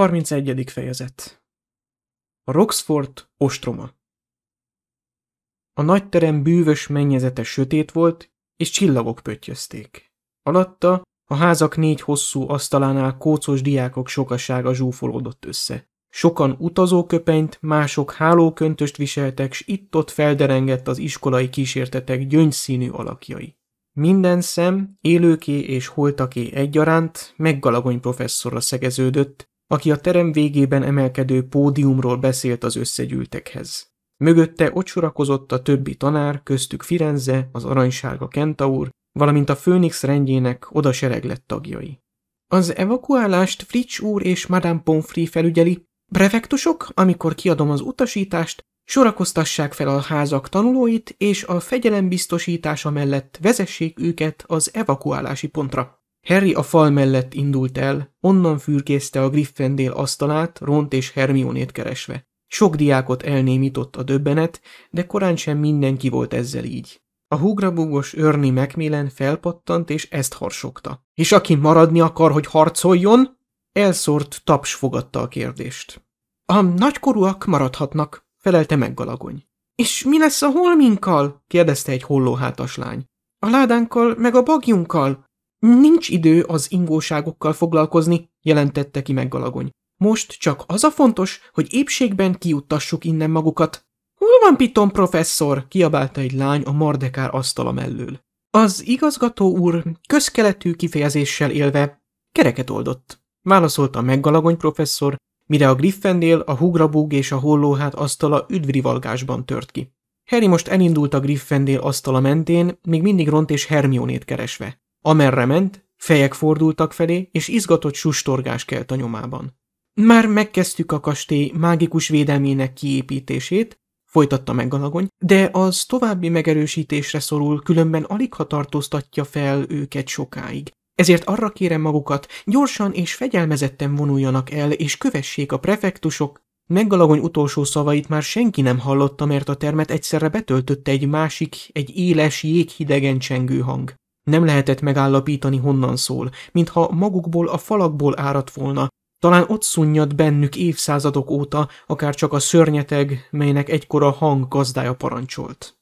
31. fejezet A Roxford ostroma A nagy terem bűvös mennyezete sötét volt, és csillagok pöttyözték. Alatta a házak négy hosszú asztalánál kócos diákok sokasága zsúfolódott össze. Sokan utazóköpenyt, mások hálóköntöst viseltek, s itt-ott felderengett az iskolai kísértetek gyöngyszínű alakjai. Minden szem, élőké és holtaké egyaránt, meggalagony professzorra szegeződött, aki a terem végében emelkedő pódiumról beszélt az összegyűltekhez. Mögötte ott sorakozott a többi tanár, köztük Firenze, az aranysárga kentaur, valamint a Főnix rendjének oda sereglett tagjai. Az evakuálást Fritsch úr és Madame Pomfrey felügyeli, prefektusok, amikor kiadom az utasítást, sorakoztassák fel a házak tanulóit, és a fegyelem biztosítása mellett vezessék őket az evakuálási pontra. Harry a fal mellett indult el, onnan fürkészte a Griffendél asztalát, Ront és Hermionét keresve. Sok diákot elnémított a döbbenet, de korán sem mindenki volt ezzel így. A húgrabúgos Örni megmélen felpattant és ezt harsogta. És aki maradni akar, hogy harcoljon? Elszórt taps fogadta a kérdést. A nagykorúak maradhatnak, felelte meg Galagony. És mi lesz a holminkkal? kérdezte egy hollóhátas lány. A ládánkkal meg a bagjunkkal? Nincs idő az ingóságokkal foglalkozni, jelentette ki meggalagony. Most csak az a fontos, hogy épségben kiuttassuk innen magukat. Hol van Piton professzor? kiabálta egy lány a mardekár asztala mellől. Az igazgató úr közkeletű kifejezéssel élve kereket oldott. Válaszolta meggalagony professzor, mire a Griffendél a hugrabúg és a hollóhát asztala üdvrivalgásban tört ki. Harry most elindult a Griffendél asztala mentén, még mindig Ront és Hermionét keresve. Amerre ment, fejek fordultak felé, és izgatott sustorgás kelt a nyomában. Már megkezdtük a kastély mágikus védelmének kiépítését, folytatta meg Galagony, de az további megerősítésre szorul, különben alig ha tartóztatja fel őket sokáig. Ezért arra kérem magukat, gyorsan és fegyelmezetten vonuljanak el, és kövessék a prefektusok. Meggalagony utolsó szavait már senki nem hallotta, mert a termet egyszerre betöltötte egy másik, egy éles, jéghidegen csengő hang. Nem lehetett megállapítani, honnan szól, mintha magukból a falakból áradt volna, talán ott szunnyadt bennük évszázadok óta, akár csak a szörnyeteg, melynek egykor a hang gazdája parancsolt.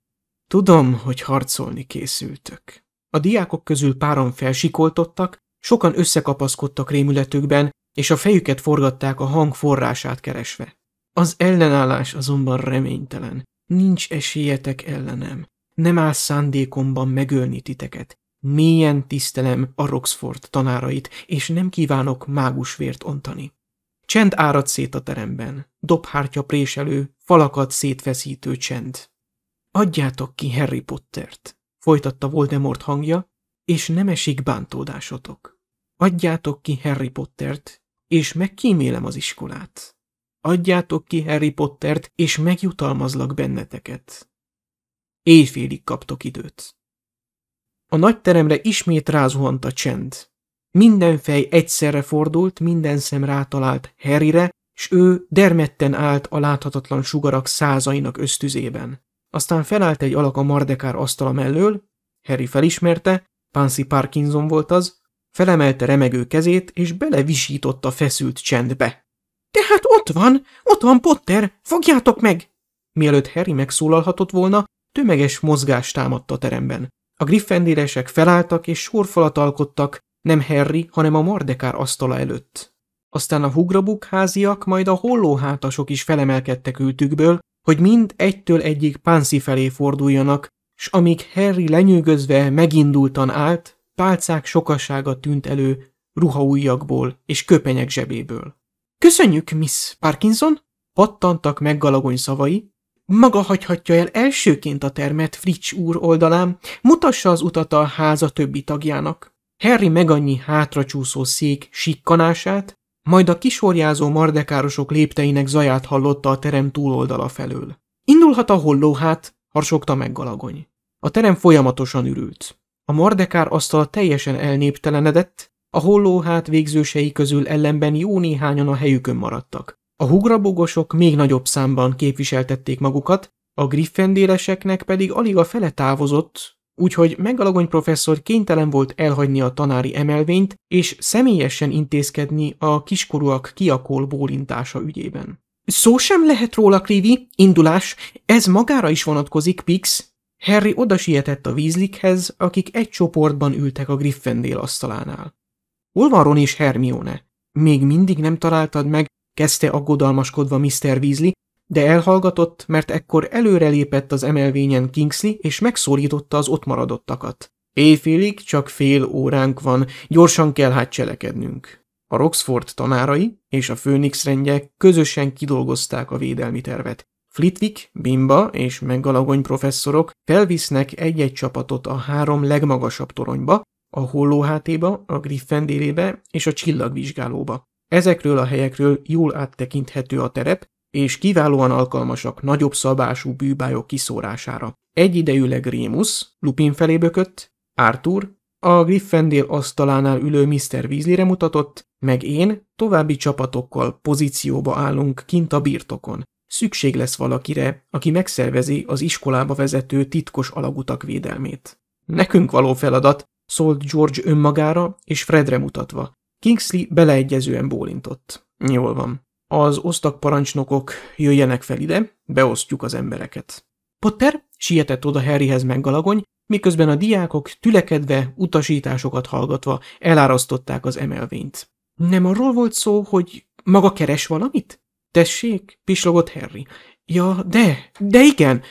Tudom, hogy harcolni készültök. A diákok közül páran felsikoltottak, sokan összekapaszkodtak rémületükben, és a fejüket forgatták a hang forrását keresve. Az ellenállás azonban reménytelen. Nincs esélyetek ellenem. Nem áll szándékomban megölni titeket. Mélyen tisztelem a Roxford tanárait, és nem kívánok mágusvért ontani. Csend árad szét a teremben, dobhártya préselő, falakat szétfeszítő csend. Adjátok ki Harry Pottert, folytatta Voldemort hangja, és nem esik bántódásotok. Adjátok ki Harry Pottert, és megkímélem az iskolát. Adjátok ki Harry Pottert, és megjutalmazlak benneteket. Éjfélig kaptok időt. A nagy teremre ismét rázuhant a csend. Minden fej egyszerre fordult, minden szem rátalált Harryre, s ő dermedten állt a láthatatlan sugarak százainak ösztüzében. Aztán felállt egy alak a Mardekár asztala mellől, Harry felismerte, Pansy Parkinson volt az, felemelte remegő kezét, és belevisított a feszült csendbe. – Tehát ott van, ott van Potter, fogjátok meg! Mielőtt Harry megszólalhatott volna, tömeges mozgás támadta a teremben. A griffendéresek felálltak és sorfalat alkottak, nem Harry, hanem a Mardekár asztala előtt. Aztán a hugrabuk háziak, majd a hollóhátasok is felemelkedtek ültükből, hogy mind egytől egyik pánci felé forduljanak, s amíg Harry lenyűgözve megindultan állt, pálcák sokasága tűnt elő ruhaújjakból és köpenyek zsebéből. – Köszönjük, Miss Parkinson! – pattantak meggalagony szavai, maga hagyhatja el elsőként a termet Fritz úr oldalán, mutassa az utat a háza többi tagjának. Harry megannyi hátracsúszó szék sikkanását, majd a kisorjázó mardekárosok lépteinek zaját hallotta a terem túloldala felől. Indulhat a hollóhát, harsogta meg Galagony. A terem folyamatosan ürült. A mardekár asztal teljesen elnéptelenedett, a hollóhát végzősei közül ellenben jó néhányan a helyükön maradtak. A hugrabogosok még nagyobb számban képviseltették magukat, a griffendéreseknek pedig alig a fele távozott, úgyhogy megalagony professzor kénytelen volt elhagyni a tanári emelvényt és személyesen intézkedni a kiskorúak kiakol bólintása ügyében. Szó sem lehet róla, Krivi, indulás, ez magára is vonatkozik, Pix. Harry oda sietett a vízlikhez, akik egy csoportban ültek a Griffendél asztalánál. Hol van Ron és Hermione? Még mindig nem találtad meg, kezdte aggodalmaskodva Mr. Weasley, de elhallgatott, mert ekkor előrelépett az emelvényen Kingsley, és megszólította az ott maradottakat. Éjfélig csak fél óránk van, gyorsan kell hát cselekednünk. A Roxford tanárai és a Phoenix rendje közösen kidolgozták a védelmi tervet. Flitwick, Bimba és Meggalagony professzorok felvisznek egy-egy csapatot a három legmagasabb toronyba, a hollóhátéba, a Griffendélébe és a csillagvizsgálóba. Ezekről a helyekről jól áttekinthető a terep, és kiválóan alkalmasak nagyobb szabású bűbájok kiszórására. Egyidejűleg Rémus, Lupin felé bökött, Arthur, a Griffendél asztalánál ülő Mr. Weasleyre mutatott, meg én további csapatokkal pozícióba állunk kint a birtokon. Szükség lesz valakire, aki megszervezi az iskolába vezető titkos alagutak védelmét. Nekünk való feladat, szólt George önmagára és Fredre mutatva. Kingsley beleegyezően bólintott. Jól van. Az parancsnokok jöjjenek fel ide, beosztjuk az embereket. Potter sietett oda Harryhez meggalagony, miközben a diákok tülekedve, utasításokat hallgatva elárasztották az emelvényt. Nem arról volt szó, hogy maga keres valamit? Tessék, pislogott Harry. Ja, de, de igen!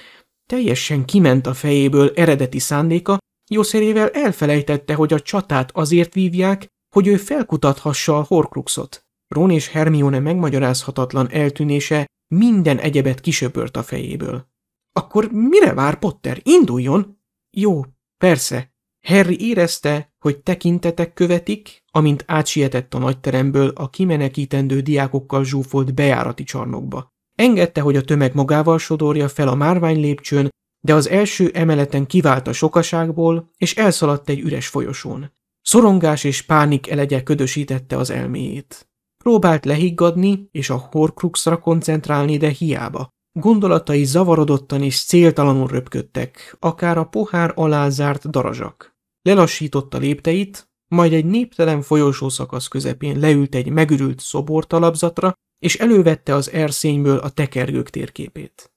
Teljesen kiment a fejéből eredeti szándéka, jószerével elfelejtette, hogy a csatát azért vívják, hogy ő felkutathassa a horcruxot. Ron és Hermione megmagyarázhatatlan eltűnése minden egyebet kisöpört a fejéből. Akkor mire vár Potter? Induljon! Jó, persze. Harry érezte, hogy tekintetek követik, amint átsietett a nagyteremből a kimenekítendő diákokkal zsúfolt bejárati csarnokba. Engedte, hogy a tömeg magával sodorja fel a márvány lépcsőn, de az első emeleten kivált a sokaságból, és elszaladt egy üres folyosón. Szorongás és pánik elegye ködösítette az elméjét. Próbált lehiggadni és a horcruxra koncentrálni, de hiába. Gondolatai zavarodottan és céltalanul röpködtek, akár a pohár alá zárt darazsak. Lelassította lépteit, majd egy néptelen szakasz közepén leült egy megürült szobortalapzatra és elővette az erszényből a tekergők térképét.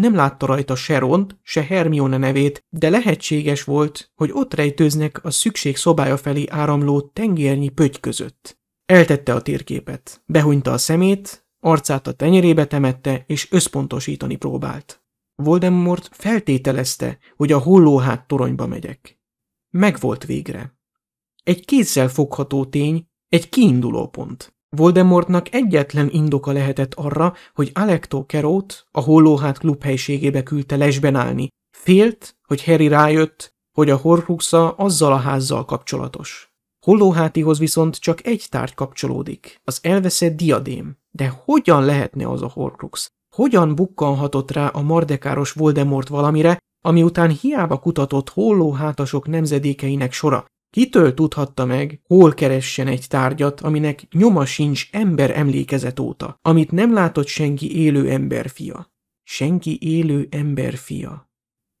Nem látta rajta se Ront, se Hermione nevét, de lehetséges volt, hogy ott rejtőznek a szükség szobája felé áramló tengernyi pöty között. Eltette a térképet, behunyta a szemét, arcát a tenyerébe temette és összpontosítani próbált. Voldemort feltételezte, hogy a hullóhát toronyba megyek. Megvolt végre. Egy kézzel fogható tény, egy kiinduló pont. Voldemortnak egyetlen indoka lehetett arra, hogy Alecto Kerót a hollóhát klub helységébe küldte lesben állni. Félt, hogy Harry rájött, hogy a horcruxa azzal a házzal kapcsolatos. Hollóhátihoz viszont csak egy tárgy kapcsolódik, az elveszett diadém. De hogyan lehetne az a horcrux? Hogyan bukkanhatott rá a mardekáros Voldemort valamire, ami után hiába kutatott hollóhátasok nemzedékeinek sora, Kitől tudhatta meg, hol keressen egy tárgyat, aminek nyoma sincs ember emlékezet óta, amit nem látott senki élő ember fia. Senki élő ember fia.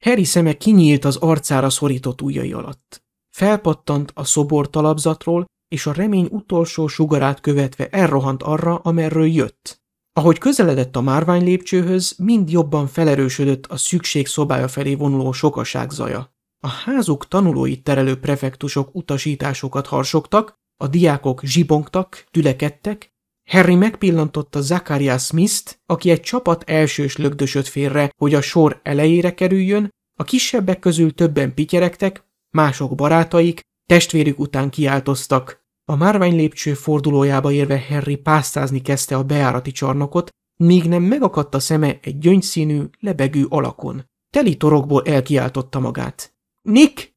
Harry szeme kinyílt az arcára szorított ujjai alatt. Felpattant a szobor talapzatról, és a remény utolsó sugarát követve elrohant arra, amerről jött. Ahogy közeledett a márvány lépcsőhöz, mind jobban felerősödött a szükség szobája felé vonuló sokaság zaja. A házuk tanulói terelő prefektusok utasításokat harsogtak, a diákok zsibongtak, tülekedtek, Harry megpillantotta Zakaria Smith-t, aki egy csapat elsős lögdösött félre, hogy a sor elejére kerüljön, a kisebbek közül többen pityeregtek, mások barátaik, testvérük után kiáltoztak. A márvány lépcső fordulójába érve Harry pásztázni kezdte a beárati csarnokot, míg nem megakadt a szeme egy gyöngyszínű, lebegő alakon. Teli torokból elkiáltotta magát. Nick!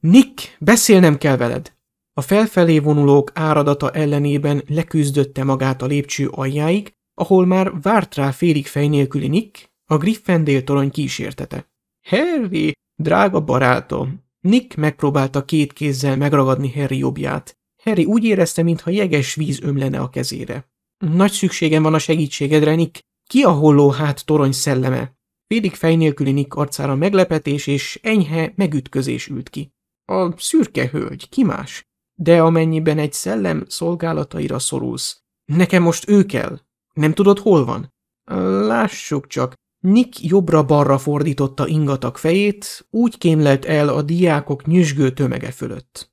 Nick! Beszélnem kell veled! A felfelé vonulók áradata ellenében leküzdötte magát a lépcső aljáig, ahol már várt rá félig fej nélküli Nick, a Griffendél torony kísértete. Harry, drága barátom! Nick megpróbálta két kézzel megragadni Harry jobbját. Harry úgy érezte, mintha jeges víz ömlene a kezére. Nagy szükségem van a segítségedre, Nick. Ki a holló hát torony szelleme? Pédig fej nélküli Nick arcára meglepetés és enyhe megütközés ült ki. A szürke hölgy, ki más? De amennyiben egy szellem szolgálataira szorulsz. Nekem most ő kell. Nem tudod, hol van? Lássuk csak. Nick jobbra-balra fordította ingatag fejét, úgy kémlelt el a diákok nyüzsgő tömege fölött.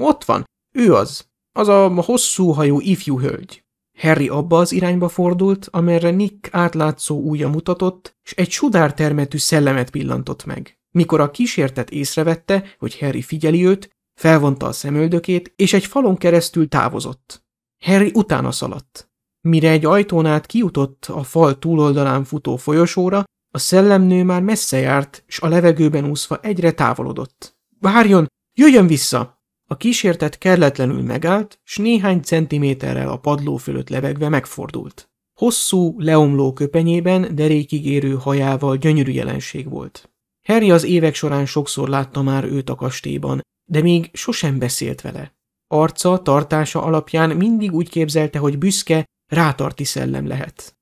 Ott van, ő az, az a hosszú hajú ifjú hölgy. Harry abba az irányba fordult, amerre Nick átlátszó újja mutatott, és egy sudár termetű szellemet pillantott meg. Mikor a kísértet észrevette, hogy Harry figyeli őt, felvonta a szemöldökét, és egy falon keresztül távozott. Harry utána szaladt. Mire egy ajtón át kijutott a fal túloldalán futó folyosóra, a szellemnő már messze járt, s a levegőben úszva egyre távolodott. – Várjon! Jöjjön vissza! A kísértet kelletlenül megállt, s néhány centiméterrel a padló fölött levegve megfordult. Hosszú, leomló köpenyében derékig érő hajával gyönyörű jelenség volt. Harry az évek során sokszor látta már őt a kastélyban, de még sosem beszélt vele. Arca, tartása alapján mindig úgy képzelte, hogy büszke, rátarti szellem lehet.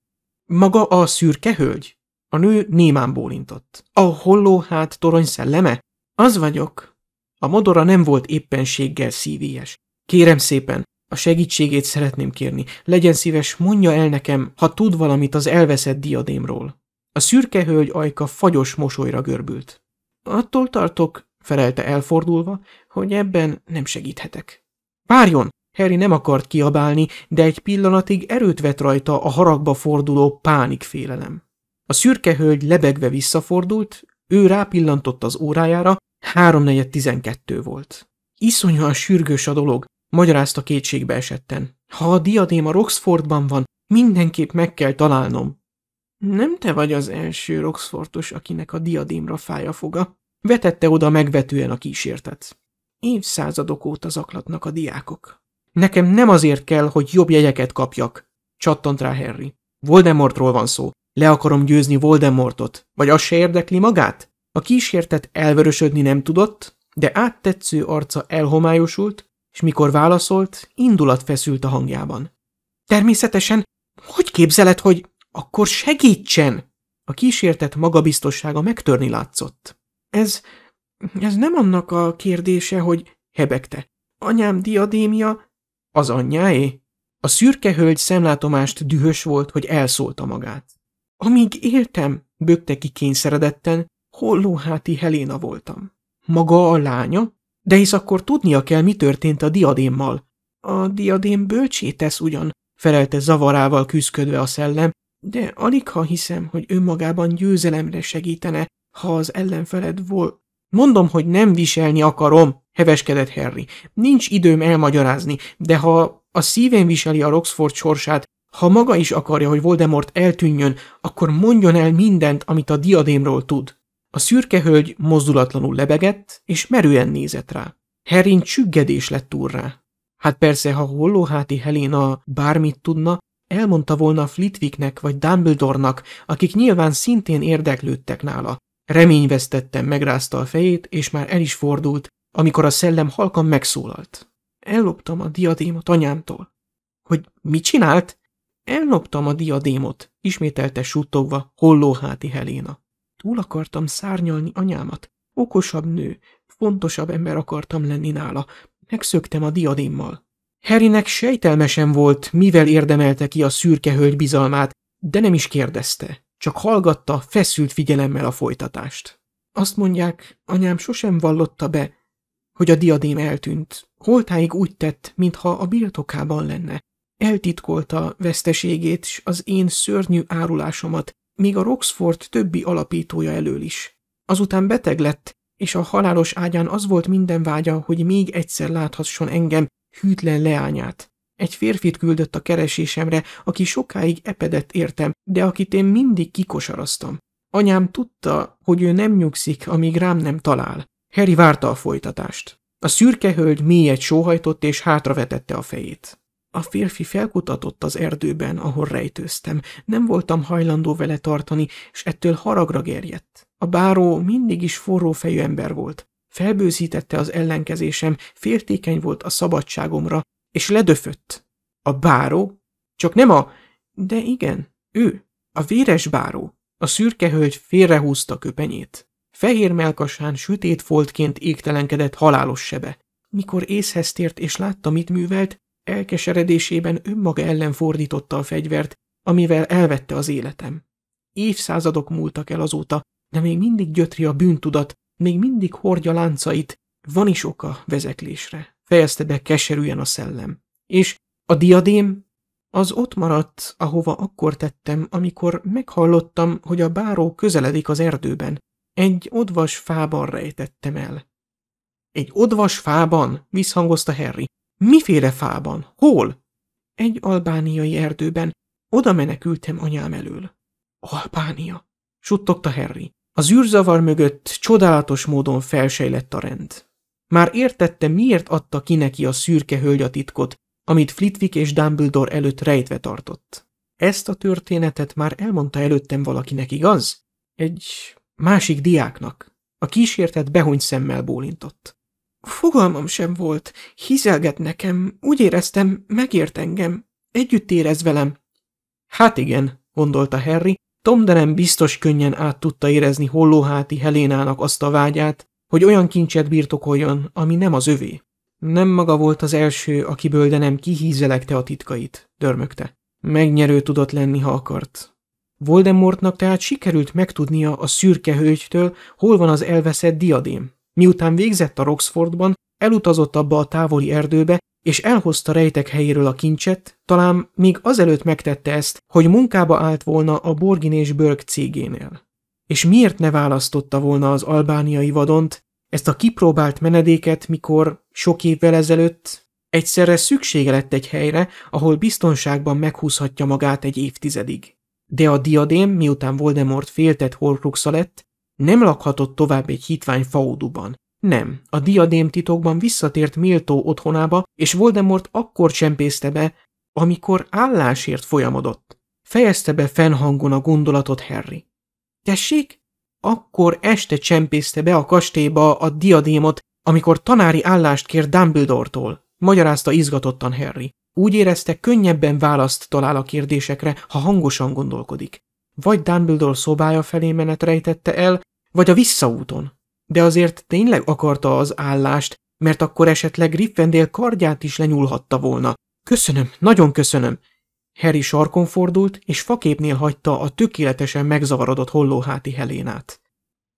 Maga a szürke hölgy? A nő némán bólintott. A holló hát torony szelleme? Az vagyok, a modora nem volt éppenséggel szívélyes. Kérem szépen, a segítségét szeretném kérni. Legyen szíves, mondja el nekem, ha tud valamit az elveszett diadémról. A szürke hölgy ajka fagyos mosolyra görbült. Attól tartok, felelte elfordulva, hogy ebben nem segíthetek. Várjon! Harry nem akart kiabálni, de egy pillanatig erőt vett rajta a haragba forduló pánikfélelem. A szürke hölgy lebegve visszafordult, ő rápillantott az órájára, Háromnegyed tizenkettő volt. Iszonyúan sürgős a dolog, magyarázta kétségbe esetten. Ha a diadéma Roxfordban van, mindenképp meg kell találnom. Nem te vagy az első Roxfordos, akinek a diadémra fáj a foga, vetette oda megvetően a kísértet. Évszázadok óta zaklatnak a diákok. Nekem nem azért kell, hogy jobb jegyeket kapjak, csattant rá Harry. Voldemortról van szó. Le akarom győzni Voldemortot. Vagy az se érdekli magát? A kísértet elvörösödni nem tudott, de áttetsző arca elhomályosult, és mikor válaszolt, indulat feszült a hangjában. Természetesen, hogy képzeled, hogy akkor segítsen? A kísértet magabiztossága megtörni látszott. Ez, ez nem annak a kérdése, hogy hebegte. Anyám diadémia az anyjáé? A szürke hölgy szemlátomást dühös volt, hogy elszólta magát. Amíg éltem, bökte ki kényszeredetten, Hollóháti Heléna voltam. Maga a lánya? De hisz akkor tudnia kell, mi történt a diadémmal. A diadém bölcsét tesz ugyan, felelte zavarával küzdködve a szellem, de alig ha hiszem, hogy önmagában győzelemre segítene, ha az ellenfeled volt. Mondom, hogy nem viselni akarom, heveskedett Harry. Nincs időm elmagyarázni, de ha a szívén viseli a Roxford sorsát, ha maga is akarja, hogy Voldemort eltűnjön, akkor mondjon el mindent, amit a diadémról tud. A szürke hölgy mozdulatlanul lebegett, és merően nézett rá. Herin csüggedés lett rá. Hát persze, ha hollóháti Helena bármit tudna, elmondta volna Flitwicknek vagy Dumbledornak, akik nyilván szintén érdeklődtek nála. Reményvesztettem megrázta a fejét, és már el is fordult, amikor a szellem halkan megszólalt. Elloptam a diadémot anyámtól. Hogy mit csinált? Elloptam a diadémot, ismételte suttogva hollóháti Helena. Túl akartam szárnyalni anyámat. Okosabb nő, fontosabb ember akartam lenni nála. Megszöktem a diadémmal. Harrynek sejtelmesen volt, mivel érdemelte ki a szürke hölgy bizalmát, de nem is kérdezte, csak hallgatta feszült figyelemmel a folytatást. Azt mondják, anyám sosem vallotta be, hogy a diadém eltűnt. Holtáig úgy tett, mintha a birtokában lenne. Eltitkolta veszteségét s az én szörnyű árulásomat, még a Roxford többi alapítója elől is. Azután beteg lett, és a halálos ágyán az volt minden vágya, hogy még egyszer láthasson engem, hűtlen leányát. Egy férfit küldött a keresésemre, aki sokáig epedett értem, de akit én mindig kikosaraztam. Anyám tudta, hogy ő nem nyugszik, amíg rám nem talál. Harry várta a folytatást. A szürke hölgy mélyet sóhajtott és hátravetette a fejét. A férfi felkutatott az erdőben, ahol rejtőztem. Nem voltam hajlandó vele tartani, és ettől haragra gerjedt. A báró mindig is forró fejű ember volt. Felbőzítette az ellenkezésem, fértékeny volt a szabadságomra, és ledöfött. A báró? Csak nem a... De igen, ő, a véres báró. A szürke hölgy félrehúzta köpenyét. Fehér melkasán sötét foltként égtelenkedett halálos sebe. Mikor észhez tért és látta, mit művelt, Elkeseredésében önmaga ellen fordította a fegyvert, amivel elvette az életem. Évszázadok múltak el azóta, de még mindig gyötri a bűntudat, még mindig hordja láncait, van is oka vezeklésre, fejezte be keserűen a szellem. És a diadém az ott maradt, ahova akkor tettem, amikor meghallottam, hogy a báró közeledik az erdőben. Egy odvas fában rejtettem el. Egy odvas fában, visszhangozta Harry. Miféle fában? Hol? Egy albániai erdőben. Oda menekültem anyám elől. Albánia, suttogta Harry. Az űrzavar mögött csodálatos módon felsejlett a rend. Már értette, miért adta ki neki a szürke hölgy a titkot, amit Flitwick és Dumbledore előtt rejtve tartott. Ezt a történetet már elmondta előttem valakinek, igaz? Egy másik diáknak. A kísértet behuny szemmel bólintott. Fogalmam sem volt, hizelget nekem, úgy éreztem, megért engem, együtt érez velem. Hát igen, gondolta Harry, Tom de nem biztos könnyen át tudta érezni hollóháti Helénának azt a vágyát, hogy olyan kincset birtokoljon, ami nem az övé. Nem maga volt az első, akiből de nem kihízelekte a titkait, dörmögte. Megnyerő tudott lenni, ha akart. Voldemortnak tehát sikerült megtudnia a szürke hölgytől, hol van az elveszett diadém. Miután végzett a Roxfordban, elutazott abba a távoli erdőbe, és elhozta rejtek helyéről a kincset, talán még azelőtt megtette ezt, hogy munkába állt volna a Borgin és Börg cégénél. És miért ne választotta volna az albániai vadont, ezt a kipróbált menedéket, mikor sok évvel ezelőtt egyszerre szüksége lett egy helyre, ahol biztonságban meghúzhatja magát egy évtizedig. De a diadém, miután Voldemort féltett horcruxa lett, nem lakhatott tovább egy hitvány fauduban. Nem, a diadém titokban visszatért méltó otthonába, és Voldemort akkor csempészte be, amikor állásért folyamodott. Fejezte be fennhangon a gondolatot Harry. Tessék? Akkor este csempészte be a kastélyba a diadémot, amikor tanári állást kér Dumbledore-tól, magyarázta izgatottan Harry. Úgy érezte, könnyebben választ talál a kérdésekre, ha hangosan gondolkodik. Vagy Dumbledore szobája felé menet rejtette el, vagy a visszaúton. De azért tényleg akarta az állást, mert akkor esetleg Griffendél kardját is lenyúlhatta volna. Köszönöm, nagyon köszönöm. Harry sarkon fordult, és faképnél hagyta a tökéletesen megzavarodott hollóháti Helénát.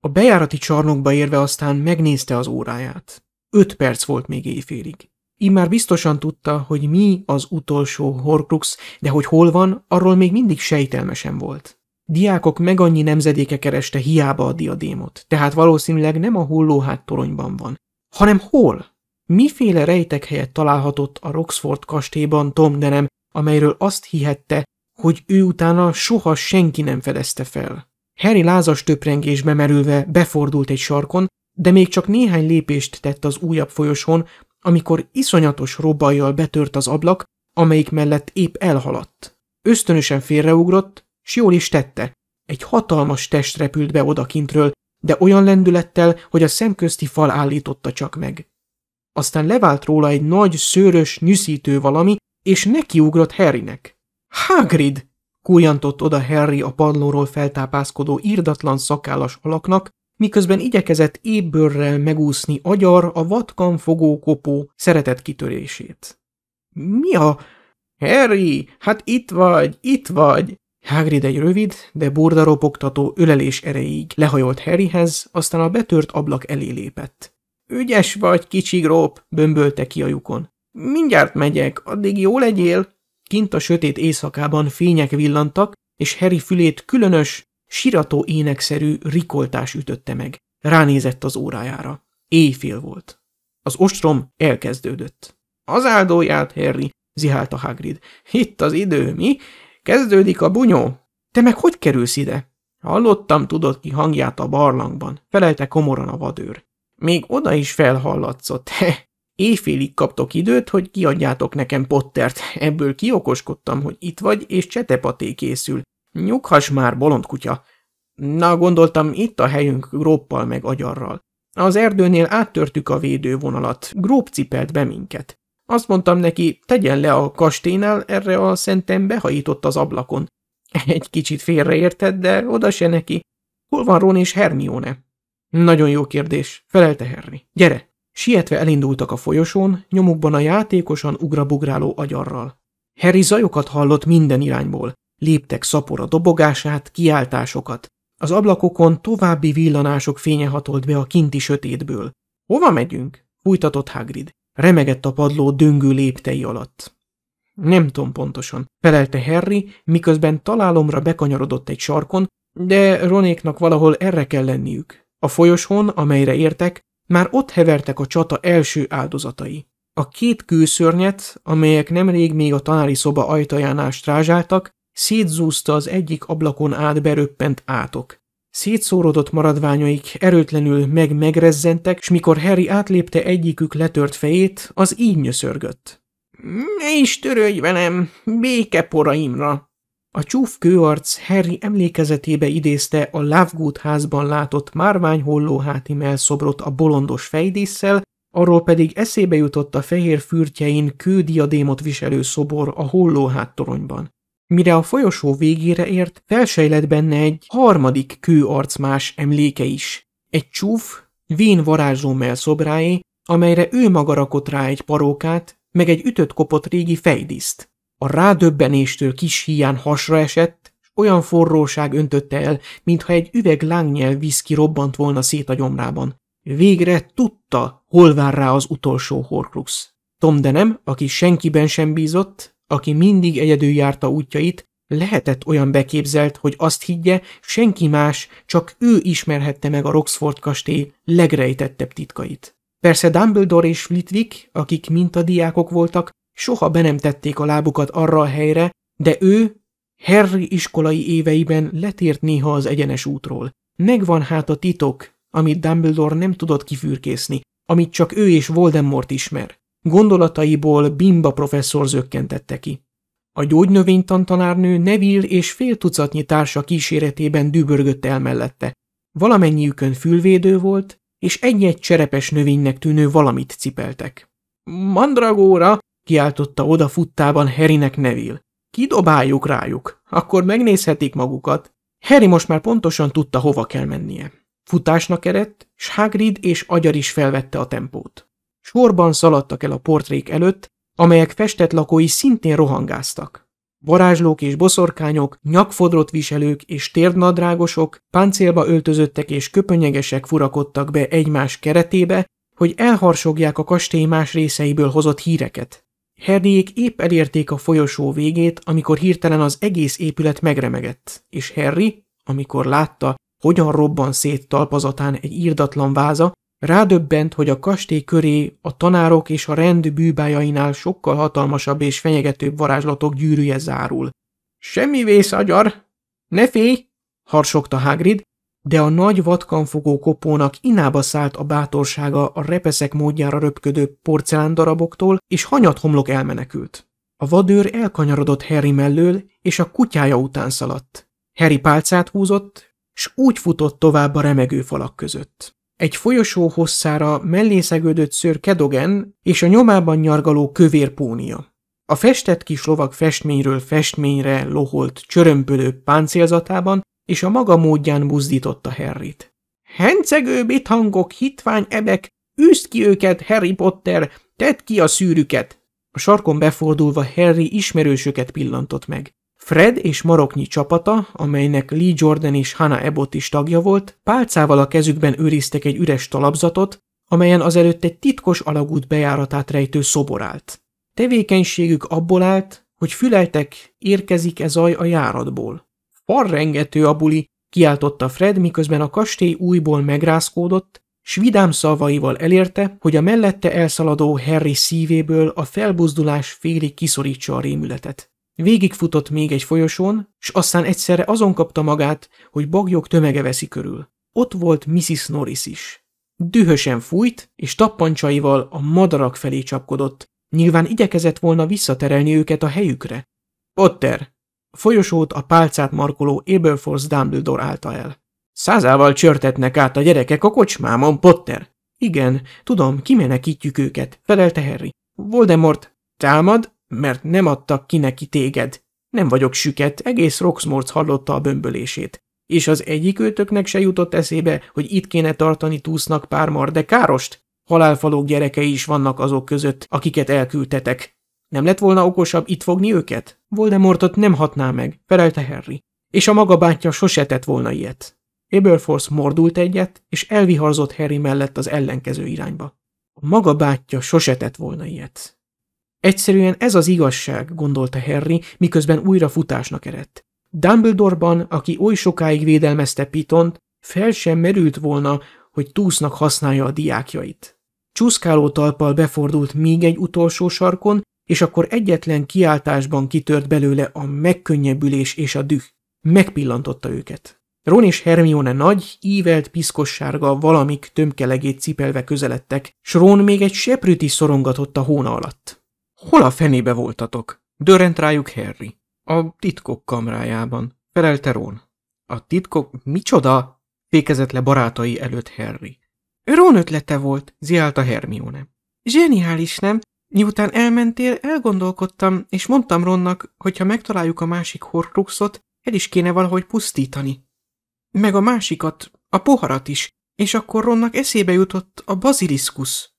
A bejárati csarnokba érve aztán megnézte az óráját. Öt perc volt még éjfélig. Immár biztosan tudta, hogy mi az utolsó Horcrux, de hogy hol van, arról még mindig sejtelmesen volt. Diákok meg annyi nemzedéke kereste hiába a diadémot, tehát valószínűleg nem a hullóhát toronyban van. Hanem hol? Miféle rejtek helyet találhatott a Roxford kastélyban Tom Denem, amelyről azt hihette, hogy ő utána soha senki nem fedezte fel. Harry lázas töprengésbe merülve befordult egy sarkon, de még csak néhány lépést tett az újabb folyosón, amikor iszonyatos robbajjal betört az ablak, amelyik mellett épp elhaladt. Ösztönösen félreugrott, s jól is tette. Egy hatalmas test repült be odakintről, de olyan lendülettel, hogy a szemközti fal állította csak meg. Aztán levált róla egy nagy, szőrös, nyűszítő valami, és nekiugrott Harrynek. Hagrid! Kújantott oda Harry a padlóról feltápászkodó írdatlan szakállas alaknak, miközben igyekezett ébbőrrel megúszni agyar a vatkan fogó kopó szeretett kitörését. – Mi a… – Harry, hát itt vagy, itt vagy! Hagrid egy rövid, de bordaropogtató ropogtató ölelés erejéig lehajolt Harryhez, aztán a betört ablak elé lépett. – Ügyes vagy, kicsi gróp! – bömbölte ki a lyukon. – Mindjárt megyek, addig jól legyél! Kint a sötét éjszakában fények villantak, és Harry fülét különös, sirató énekszerű rikoltás ütötte meg. Ránézett az órájára. Éjfél volt. Az ostrom elkezdődött. – Az áldóját, Harry! – zihálta Hagrid. – Itt az idő, mi? Kezdődik a bunyó. Te meg hogy kerülsz ide? Hallottam, tudod ki hangját a barlangban, felelte komoran a vadőr. Még oda is felhallatszott, he. Éjfélig kaptok időt, hogy kiadjátok nekem Pottert. Ebből kiokoskodtam, hogy itt vagy, és csetepaté készül. Nyughass már, bolond kutya. Na, gondoltam, itt a helyünk gróppal meg agyarral. Az erdőnél áttörtük a védővonalat, gróp cipelt be minket. Azt mondtam neki, tegyen le a kasténál, erre a szentem behajított az ablakon. Egy kicsit félreértett, de oda se neki. Hol van Ron és Hermione? Nagyon jó kérdés, felelte Harry. Gyere! Sietve elindultak a folyosón, nyomukban a játékosan ugrabugráló agyarral. Harry zajokat hallott minden irányból. Léptek szapora dobogását, kiáltásokat. Az ablakokon további villanások fénye hatolt be a kinti sötétből. – Hova megyünk? – fújtatott Hagrid. Remegett a padló döngő léptei alatt. Nem tudom pontosan, felelte Harry, miközben találomra bekanyarodott egy sarkon, de Ronéknak valahol erre kell lenniük. A folyosón, amelyre értek, már ott hevertek a csata első áldozatai. A két kőszörnyet, amelyek nemrég még a tanári szoba ajtajánál strázsáltak, szétzúzta az egyik ablakon át beröppent átok. Szétszórodott maradványaik erőtlenül meg-megrezzentek, s mikor Harry átlépte egyikük letört fejét, az így nyöszörgött. – Ne is törődj velem, béke poraimra! A csúf kőarc Harry emlékezetébe idézte a Lovegood házban látott márványholló háti melszobrot a bolondos fejdísszel, arról pedig eszébe jutott a fehér fürtjein kődiadémot viselő szobor a hollóhát toronyban. Mire a folyosó végére ért, felsejlett benne egy harmadik kőarcmás emléke is. Egy csúf, vén varázsló szobráé, amelyre ő maga rakott rá egy parókát, meg egy ütött kopott régi fejdiszt. A rádöbbenéstől kis hián hasra esett, s olyan forróság öntötte el, mintha egy üveg lángnyel viszki robbant volna szét a gyomrában. Végre tudta, hol vár rá az utolsó horcrux. Tom de nem, aki senkiben sem bízott, aki mindig egyedül járta útjait, lehetett olyan beképzelt, hogy azt higgye, senki más, csak ő ismerhette meg a Roxford kastély legrejtettebb titkait. Persze Dumbledore és Flitwick, akik mint a diákok voltak, soha be nem tették a lábukat arra a helyre, de ő Harry iskolai éveiben letért néha az egyenes útról. Megvan hát a titok, amit Dumbledore nem tudott kifürkészni, amit csak ő és Voldemort ismer. Gondolataiból Bimba professzor zökkentette ki. A gyógynövénytantanárnő Neville és fél tucatnyi társa kíséretében dübörgött el mellette. Valamennyiükön fülvédő volt, és egy-egy cserepes növénynek tűnő valamit cipeltek. – Mandragóra! – kiáltotta oda futtában Herinek Neville. – Kidobáljuk rájuk, akkor megnézhetik magukat. Harry most már pontosan tudta, hova kell mennie. Futásnak erett, s Hagrid és Agyar is felvette a tempót sorban szaladtak el a portrék előtt, amelyek festett lakói szintén rohangáztak. Varázslók és boszorkányok, nyakfodrot viselők és térdnadrágosok, páncélba öltözöttek és köpönyegesek furakodtak be egymás keretébe, hogy elharsogják a kastély más részeiből hozott híreket. Herdiék épp elérték a folyosó végét, amikor hirtelen az egész épület megremegett, és Harry, amikor látta, hogyan robban szét talpazatán egy írdatlan váza, Rádöbbent, hogy a kastély köré a tanárok és a rend bűbájainál sokkal hatalmasabb és fenyegetőbb varázslatok gyűrűje zárul. Semmi vész, agyar! Ne félj! harsogta Hagrid, de a nagy vatkanfogó kopónak inába szállt a bátorsága a repeszek módjára röpködő porcelándaraboktól, és hanyat homlok elmenekült. A vadőr elkanyarodott Harry mellől, és a kutyája után szaladt. Harry pálcát húzott, s úgy futott tovább a remegő falak között egy folyosó hosszára mellészegődött ször Kedogen és a nyomában nyargaló kövér pónia. A festett kis lovag festményről festményre loholt, csörömpölő páncélzatában és a maga módján buzdította Harryt. – Hencegő bithangok, hitvány ebek, üszd ki őket, Harry Potter, tedd ki a szűrüket! A sarkon befordulva Harry ismerősöket pillantott meg. Fred és maroknyi csapata, amelynek Lee Jordan és Hannah Ebot is tagja volt, pálcával a kezükben őriztek egy üres talapzatot, amelyen azelőtt egy titkos alagút bejáratát rejtő szobor állt. Tevékenységük abból állt, hogy füleltek, érkezik ez zaj a járatból. Farrengető a buli, kiáltotta Fred, miközben a kastély újból megrázkódott, s vidám szavaival elérte, hogy a mellette elszaladó Harry szívéből a felbuzdulás félig kiszorítsa a rémületet. Végigfutott még egy folyosón, s aztán egyszerre azon kapta magát, hogy bagyok tömege veszi körül. Ott volt Mrs. Norris is. Dühösen fújt, és tappancsaival a madarak felé csapkodott, nyilván igyekezett volna visszaterelni őket a helyükre. Potter! A folyosót a pálcát markoló Aberforce Dumbledore állta el. Százával csörtetnek át a gyerekek a kocsmámon, Potter! Igen, tudom, kimenekítjük őket, felelte Harry. Voldemort támad, mert nem adtak ki neki téged. Nem vagyok süket, egész Roxmorc hallotta a bömbölését. És az egyik őtöknek se jutott eszébe, hogy itt kéne tartani túsznak pár mardekárost? Halálfalók gyerekei is vannak azok között, akiket elküldtetek. Nem lett volna okosabb itt fogni őket? Voldemortot nem hatná meg, felelte Harry. És a maga bátyja sose tett volna ilyet. Aberforce mordult egyet, és elviharzott Harry mellett az ellenkező irányba. A maga bátyja sose tett volna ilyet. Egyszerűen ez az igazság, gondolta Harry, miközben újra futásnak eredt. Dumbledoreban, aki oly sokáig védelmezte Pitont, fel sem merült volna, hogy túsznak használja a diákjait. Csúszkáló talpal befordult még egy utolsó sarkon, és akkor egyetlen kiáltásban kitört belőle a megkönnyebbülés és a düh. Megpillantotta őket. Ron és Hermione nagy, ívelt piszkossárga valamik tömkelegét cipelve közeledtek, s Ron még egy seprüti szorongatott a hóna alatt. Hol a fenébe voltatok? Dörrent rájuk Harry. A titkok kamrájában, felelte Rón. A titkok... Micsoda? Fékezett le barátai előtt Harry. Rón ötlete volt, ziálta Hermione. Zseniális, nem? Miután elmentél, elgondolkodtam, és mondtam Ronnak, hogy ha megtaláljuk a másik horcruxot, el is kéne valahogy pusztítani. Meg a másikat, a poharat is, és akkor Ronnak eszébe jutott a baziliszkusz.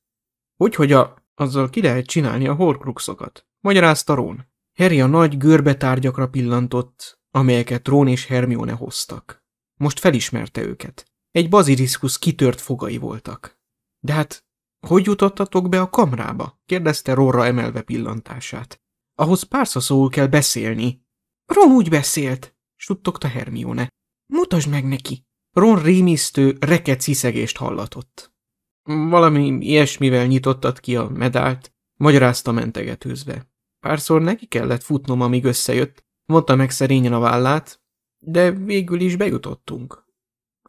Hogyhogy hogy a... Azzal ki lehet csinálni a horcruxokat, magyarázta Rón. Harry a nagy görbetárgyakra pillantott, amelyeket Rón és Hermione hoztak. Most felismerte őket. Egy baziriszkus kitört fogai voltak. De hát, hogy jutottatok be a kamrába? kérdezte Róra emelve pillantását. Ahhoz párszaszóul kell beszélni. Ron úgy beszélt, suttogta Hermione. Mutasd meg neki! Ron rémisztő, reket sziszegést hallatott. Valami ilyesmivel nyitottad ki a medált, magyarázta mentegetőzve. Párszor neki kellett futnom, amíg összejött, mondta meg szerényen a vállát, de végül is bejutottunk.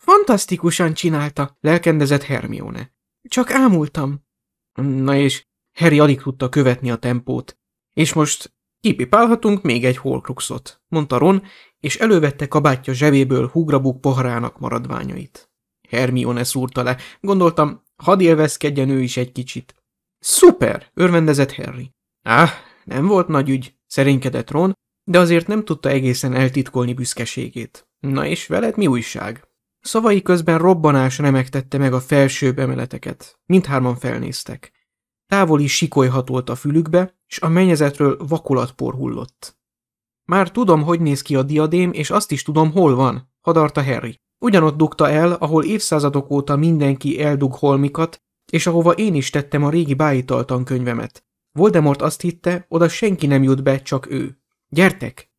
Fantasztikusan csinálta, lelkendezett Hermione. Csak ámultam. Na és Harry alig tudta követni a tempót. És most kipipálhatunk még egy holkruxot, mondta Ron, és elővette kabátja zsebéből hugrabuk poharának maradványait. Hermione szúrta le. Gondoltam, Hadd élvezkedjen ő is egy kicsit. Szuper! örvendezett Harry. Áh, nem volt nagy ügy, szerénykedett Ron, de azért nem tudta egészen eltitkolni büszkeségét. Na és veled mi újság? Szavai közben robbanás remegtette meg a felsőbb emeleteket. Mindhárman felnéztek. Távoli sikoly hatolt a fülükbe, és a mennyezetről vakolatpor hullott. Már tudom, hogy néz ki a diadém, és azt is tudom, hol van, hadarta Harry. Ugyanott dugta el, ahol évszázadok óta mindenki eldug holmikat, és ahova én is tettem a régi bájitaltan könyvemet. Voldemort azt hitte, oda senki nem jut be, csak ő. Gyertek!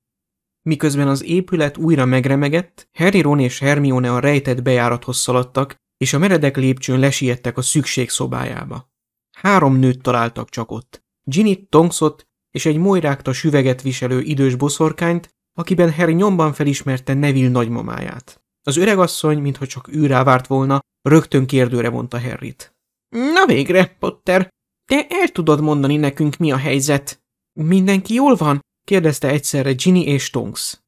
Miközben az épület újra megremegett, Harry, Ron és Hermione a rejtett bejárathoz szaladtak, és a meredek lépcsőn lesiettek a szükségszobájába. Három nőt találtak csak ott. Ginny Tonksot és egy molyrákta süveget viselő idős boszorkányt, akiben Harry nyomban felismerte Neville nagymamáját. Az öregasszony, mintha csak űrá várt volna, rögtön kérdőre mondta Harryt. Na végre, Potter, te el tudod mondani nekünk, mi a helyzet? Mindenki jól van? kérdezte egyszerre Ginny és Tonks.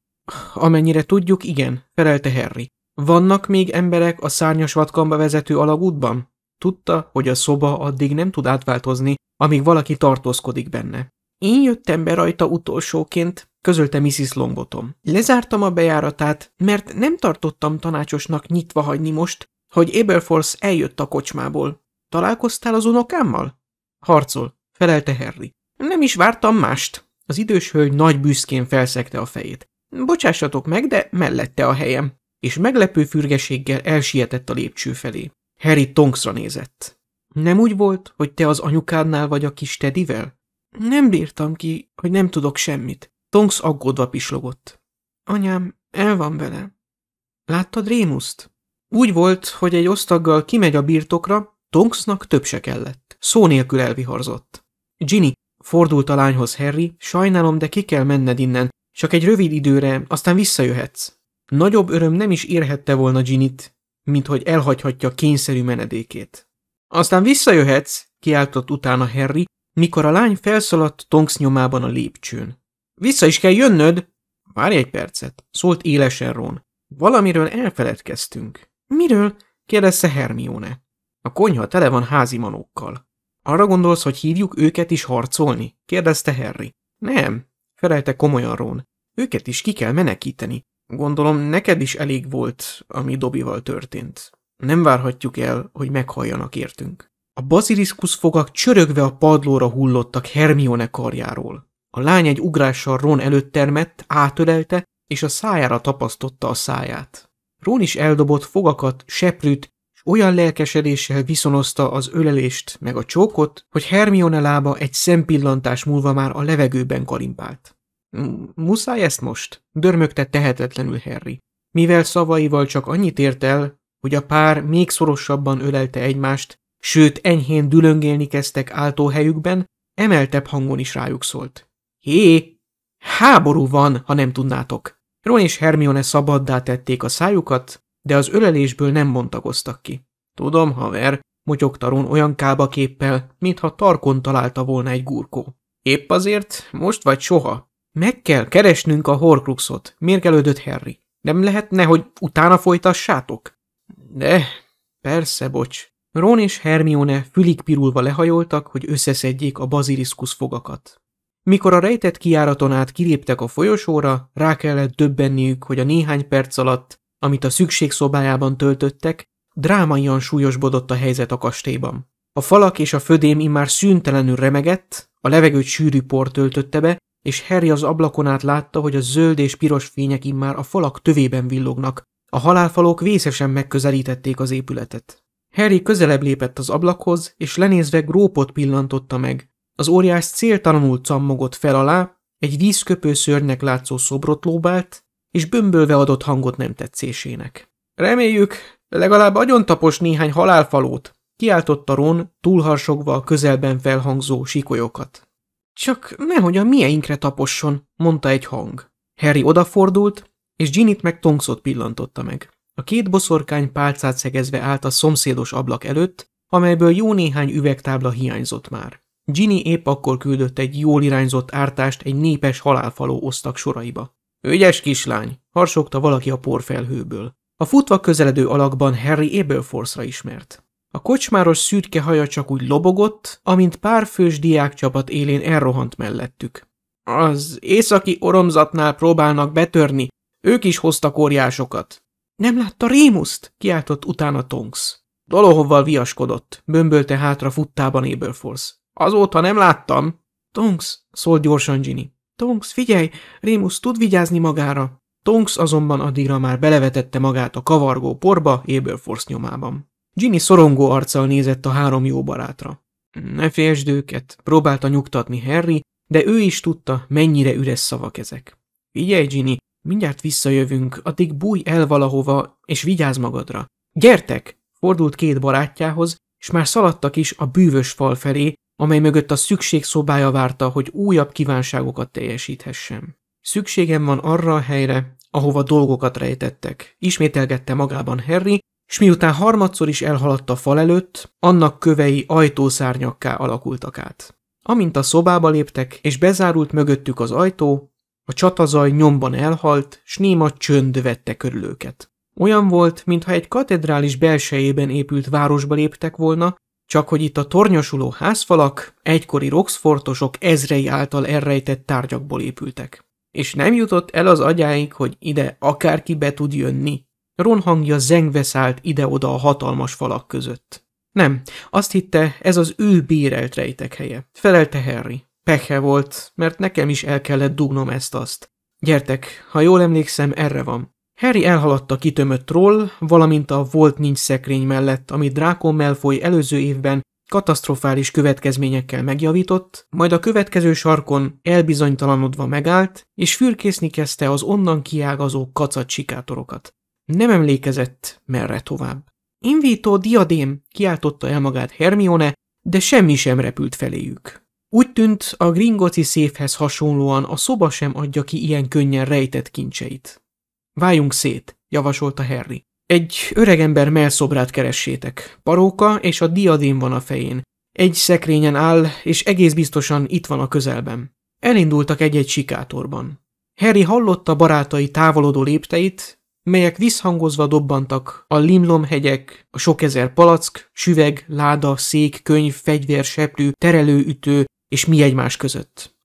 Amennyire tudjuk, igen, felelte Harry. Vannak még emberek a szárnyas vatkamba vezető alagútban? Tudta, hogy a szoba addig nem tud átváltozni, amíg valaki tartózkodik benne. Én jöttem be rajta utolsóként, közölte Mrs. Longbottom. Lezártam a bejáratát, mert nem tartottam tanácsosnak nyitva hagyni most, hogy Eberforce eljött a kocsmából. Találkoztál az unokámmal? Harcol, felelte Harry. Nem is vártam mást. Az idős hölgy nagy büszkén felszegte a fejét. Bocsássatok meg, de mellette a helyem. És meglepő fürgeséggel elsietett a lépcső felé. Harry Tonksra nézett. Nem úgy volt, hogy te az anyukádnál vagy a kis Tedivel? Nem bírtam ki, hogy nem tudok semmit. Tonks aggódva pislogott. Anyám, el van vele. Láttad Rémuszt? Úgy volt, hogy egy osztaggal kimegy a birtokra, Tonksnak több se kellett. Szó nélkül elviharzott. Ginny, fordult a lányhoz Harry, sajnálom, de ki kell menned innen, csak egy rövid időre, aztán visszajöhetsz. Nagyobb öröm nem is érhette volna Ginit, mint hogy elhagyhatja kényszerű menedékét. Aztán visszajöhetsz, kiáltott utána Harry, mikor a lány felszaladt Tonks nyomában a lépcsőn. Vissza is kell jönnöd! Várj egy percet, szólt élesen Ron. Valamiről elfeledkeztünk. Miről? kérdezte Hermione. A konyha tele van házi manókkal. Arra gondolsz, hogy hívjuk őket is harcolni? kérdezte Harry. Nem, felelte komolyan Ron. Őket is ki kell menekíteni. Gondolom, neked is elég volt, ami Dobival történt. Nem várhatjuk el, hogy meghalljanak értünk. A baziliszkusz fogak csörögve a padlóra hullottak Hermione karjáról. A lány egy ugrással Ron előtt termett, átölelte, és a szájára tapasztotta a száját. Ron is eldobott fogakat, seprűt, és olyan lelkesedéssel viszonozta az ölelést meg a csókot, hogy Hermione lába egy szempillantás múlva már a levegőben kalimpált. Muszáj ezt most? dörmögte tehetetlenül Harry. Mivel szavaival csak annyit ért el, hogy a pár még szorosabban ölelte egymást, sőt enyhén dülöngélni kezdtek áltóhelyükben, emeltebb hangon is rájuk szólt. Hé, háború van, ha nem tudnátok. Ron és Hermione szabaddá tették a szájukat, de az ölelésből nem bontakoztak ki. Tudom, haver, motyogta Ron olyan kába képpel, mintha tarkon találta volna egy gurkó. Épp azért, most vagy soha. Meg kell keresnünk a horcruxot, mérgelődött Harry. Nem lehetne, hogy utána folytassátok? De, persze, bocs. Ron és Hermione fülig pirulva lehajoltak, hogy összeszedjék a baziliszkusz fogakat. Mikor a rejtett kiáraton át kiléptek a folyosóra, rá kellett döbbenniük, hogy a néhány perc alatt, amit a szükségszobájában töltöttek, drámaian súlyosbodott a helyzet a kastélyban. A falak és a födém immár szüntelenül remegett, a levegőt sűrű por töltötte be, és Harry az ablakon át látta, hogy a zöld és piros fények immár a falak tövében villognak, a halálfalok vészesen megközelítették az épületet. Harry közelebb lépett az ablakhoz, és lenézve grópot pillantotta meg, az óriás céltalanul cammogott fel alá, egy vízköpő szörnynek látszó szobrot lóbált, és bömbölve adott hangot nem tetszésének. Reméljük, legalább agyon néhány halálfalót, kiáltotta Ron, túlharsogva a közelben felhangzó sikolyokat. Csak nehogy a mieinkre taposson, mondta egy hang. Harry odafordult, és Ginit meg Tonksot pillantotta meg. A két boszorkány pálcát szegezve állt a szomszédos ablak előtt, amelyből jó néhány üvegtábla hiányzott már. Ginny épp akkor küldött egy jól irányzott ártást egy népes halálfaló osztag soraiba. Ügyes kislány, harsogta valaki a porfelhőből. A futva közeledő alakban Harry abelforce ra ismert. A kocsmáros szürke haja csak úgy lobogott, amint pár fős diákcsapat élén elrohant mellettük. Az északi oromzatnál próbálnak betörni, ők is hoztak óriásokat. Nem látta Rémuszt? kiáltott utána Tonks. Dolohovval viaskodott, bömbölte hátra futtában Abelforce. Azóta nem láttam. Tonks, szólt gyorsan Ginny. Tonks, figyelj, Rémus tud vigyázni magára. Tonks azonban addigra már belevetette magát a kavargó porba Abelforce nyomában. Ginny szorongó arccal nézett a három jó barátra. Ne félsd őket, próbálta nyugtatni Harry, de ő is tudta, mennyire üres szavak ezek. Figyelj, Ginny, mindjárt visszajövünk, addig búj el valahova, és vigyázz magadra. Gyertek! Fordult két barátjához, és már szaladtak is a bűvös fal felé, amely mögött a szükség szobája várta, hogy újabb kívánságokat teljesíthessem. Szükségem van arra a helyre, ahova dolgokat rejtettek, ismételgette magában Harry, s miután harmadszor is elhaladt a fal előtt, annak kövei ajtószárnyakká alakultak át. Amint a szobába léptek, és bezárult mögöttük az ajtó, a csatazaj nyomban elhalt, s néma csönd vette körül őket. Olyan volt, mintha egy katedrális belsejében épült városba léptek volna, csak hogy itt a tornyosuló házfalak egykori roxfortosok ezrei által elrejtett tárgyakból épültek. És nem jutott el az agyáig, hogy ide akárki be tud jönni. Ron hangja zengve szállt ide-oda a hatalmas falak között. Nem, azt hitte, ez az ő bérelt rejtek helye. Felelte Harry. Peche volt, mert nekem is el kellett dugnom ezt-azt. Gyertek, ha jól emlékszem, erre van. Harry elhaladt a kitömött troll, valamint a volt nincs szekrény mellett, amit Draco Malfoy előző évben katasztrofális következményekkel megjavított, majd a következő sarkon elbizonytalanodva megállt, és fürkészni kezdte az onnan kiágazó kacat sikátorokat. Nem emlékezett merre tovább. Invító diadém, kiáltotta el magát Hermione, de semmi sem repült feléjük. Úgy tűnt, a gringoci széfhez hasonlóan a szoba sem adja ki ilyen könnyen rejtett kincseit. Váljunk szét, javasolta Harry. Egy öregember melszobrát keressétek. Paróka és a diadém van a fején. Egy szekrényen áll, és egész biztosan itt van a közelben. Elindultak egy-egy sikátorban. Harry hallotta barátai távolodó lépteit, melyek visszhangozva dobbantak a limlomhegyek, a sok ezer palack, süveg, láda, szék, könyv, fegyver, seprű, terelőütő és mi egymás között.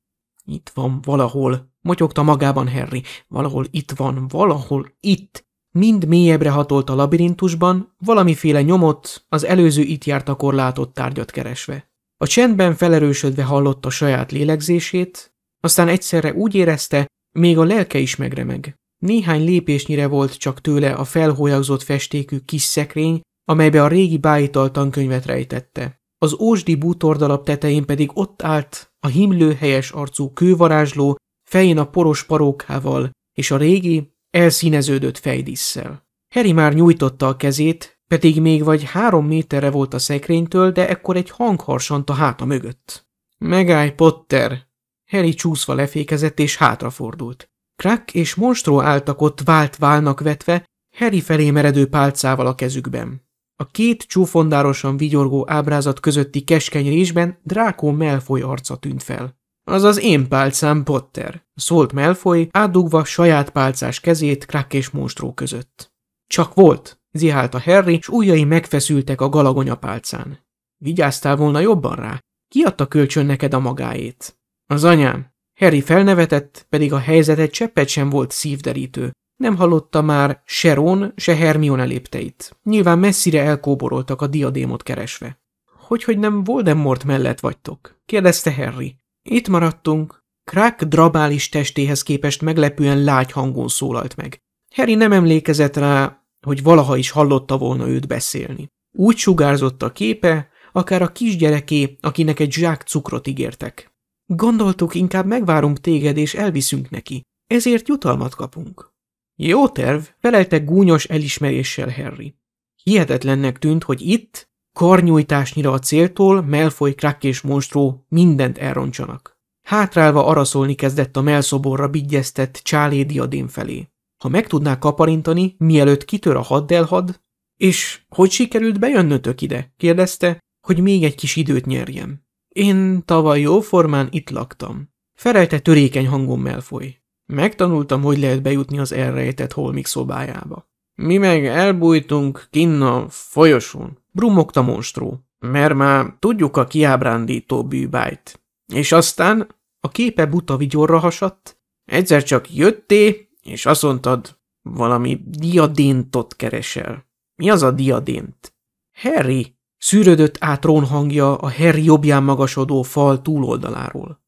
Itt van valahol, motyogta magában Harry, valahol itt van, valahol itt. Mind mélyebbre hatolt a labirintusban, valamiféle nyomot, az előző itt jártakor látott tárgyat keresve. A csendben felerősödve hallotta saját lélegzését, aztán egyszerre úgy érezte, még a lelke is megremeg. Néhány lépésnyire volt csak tőle a felhólyagzott festékű kis szekrény, amelybe a régi bájital tankönyvet rejtette. Az ósdi bútordalap tetején pedig ott állt, a himlőhelyes arcú kővarázsló fején a poros parókával és a régi, elszíneződött fejdisszel. Harry már nyújtotta a kezét, pedig még vagy három méterre volt a szekrénytől, de ekkor egy hang harsant a háta mögött. Megállj, Potter! Harry csúszva lefékezett és hátrafordult. Krak és monstró álltak ott vált válnak vetve, Harry felé meredő pálcával a kezükben. A két csúfondárosan vigyorgó ábrázat közötti keskeny résben Drákó Melfoy arca tűnt fel. Az az én pálcám Potter, szólt Melfoy, átdugva saját pálcás kezét Krak és Monstró között. Csak volt, zihálta Harry, s ujjai megfeszültek a galagonya pálcán. Vigyáztál volna jobban rá? Ki adta kölcsön neked a magáét? Az anyám. Harry felnevetett, pedig a helyzet egy cseppet sem volt szívderítő. Nem hallotta már se Ron, se Hermione lépteit. Nyilván messzire elkóboroltak a diadémot keresve. Hogy, hogy nem Voldemort mellett vagytok? kérdezte Harry. Itt maradtunk. Krak drabális testéhez képest meglepően lágy hangon szólalt meg. Harry nem emlékezett rá, hogy valaha is hallotta volna őt beszélni. Úgy sugárzott a képe, akár a kisgyereké, akinek egy zsák cukrot ígértek. Gondoltuk, inkább megvárunk téged és elviszünk neki, ezért jutalmat kapunk. Jó terv, felelte gúnyos elismeréssel Harry. Hihetetlennek tűnt, hogy itt, karnyújtásnyira a céltól Melfoy, Krak és Monstró mindent elroncsanak. Hátrálva araszolni kezdett a melszoborra bigyeztett csálé diadém felé. Ha meg tudná kaparintani, mielőtt kitör a haddelhad, és hogy sikerült bejönnötök ide? kérdezte, hogy még egy kis időt nyerjem. Én tavaly jó formán itt laktam. Felelte törékeny hangon Melfoy. Megtanultam, hogy lehet bejutni az elrejtett holmik szobájába. Mi meg elbújtunk kinn a folyosón, brumogta monstró, mert már tudjuk a kiábrándító bűbájt. És aztán a képe buta vigyorra hasadt, egyszer csak jötté, és azt mondtad, valami diadéntot keresel. Mi az a diadént? Harry, szűrődött át Ron hangja a Harry jobbján magasodó fal túloldaláról.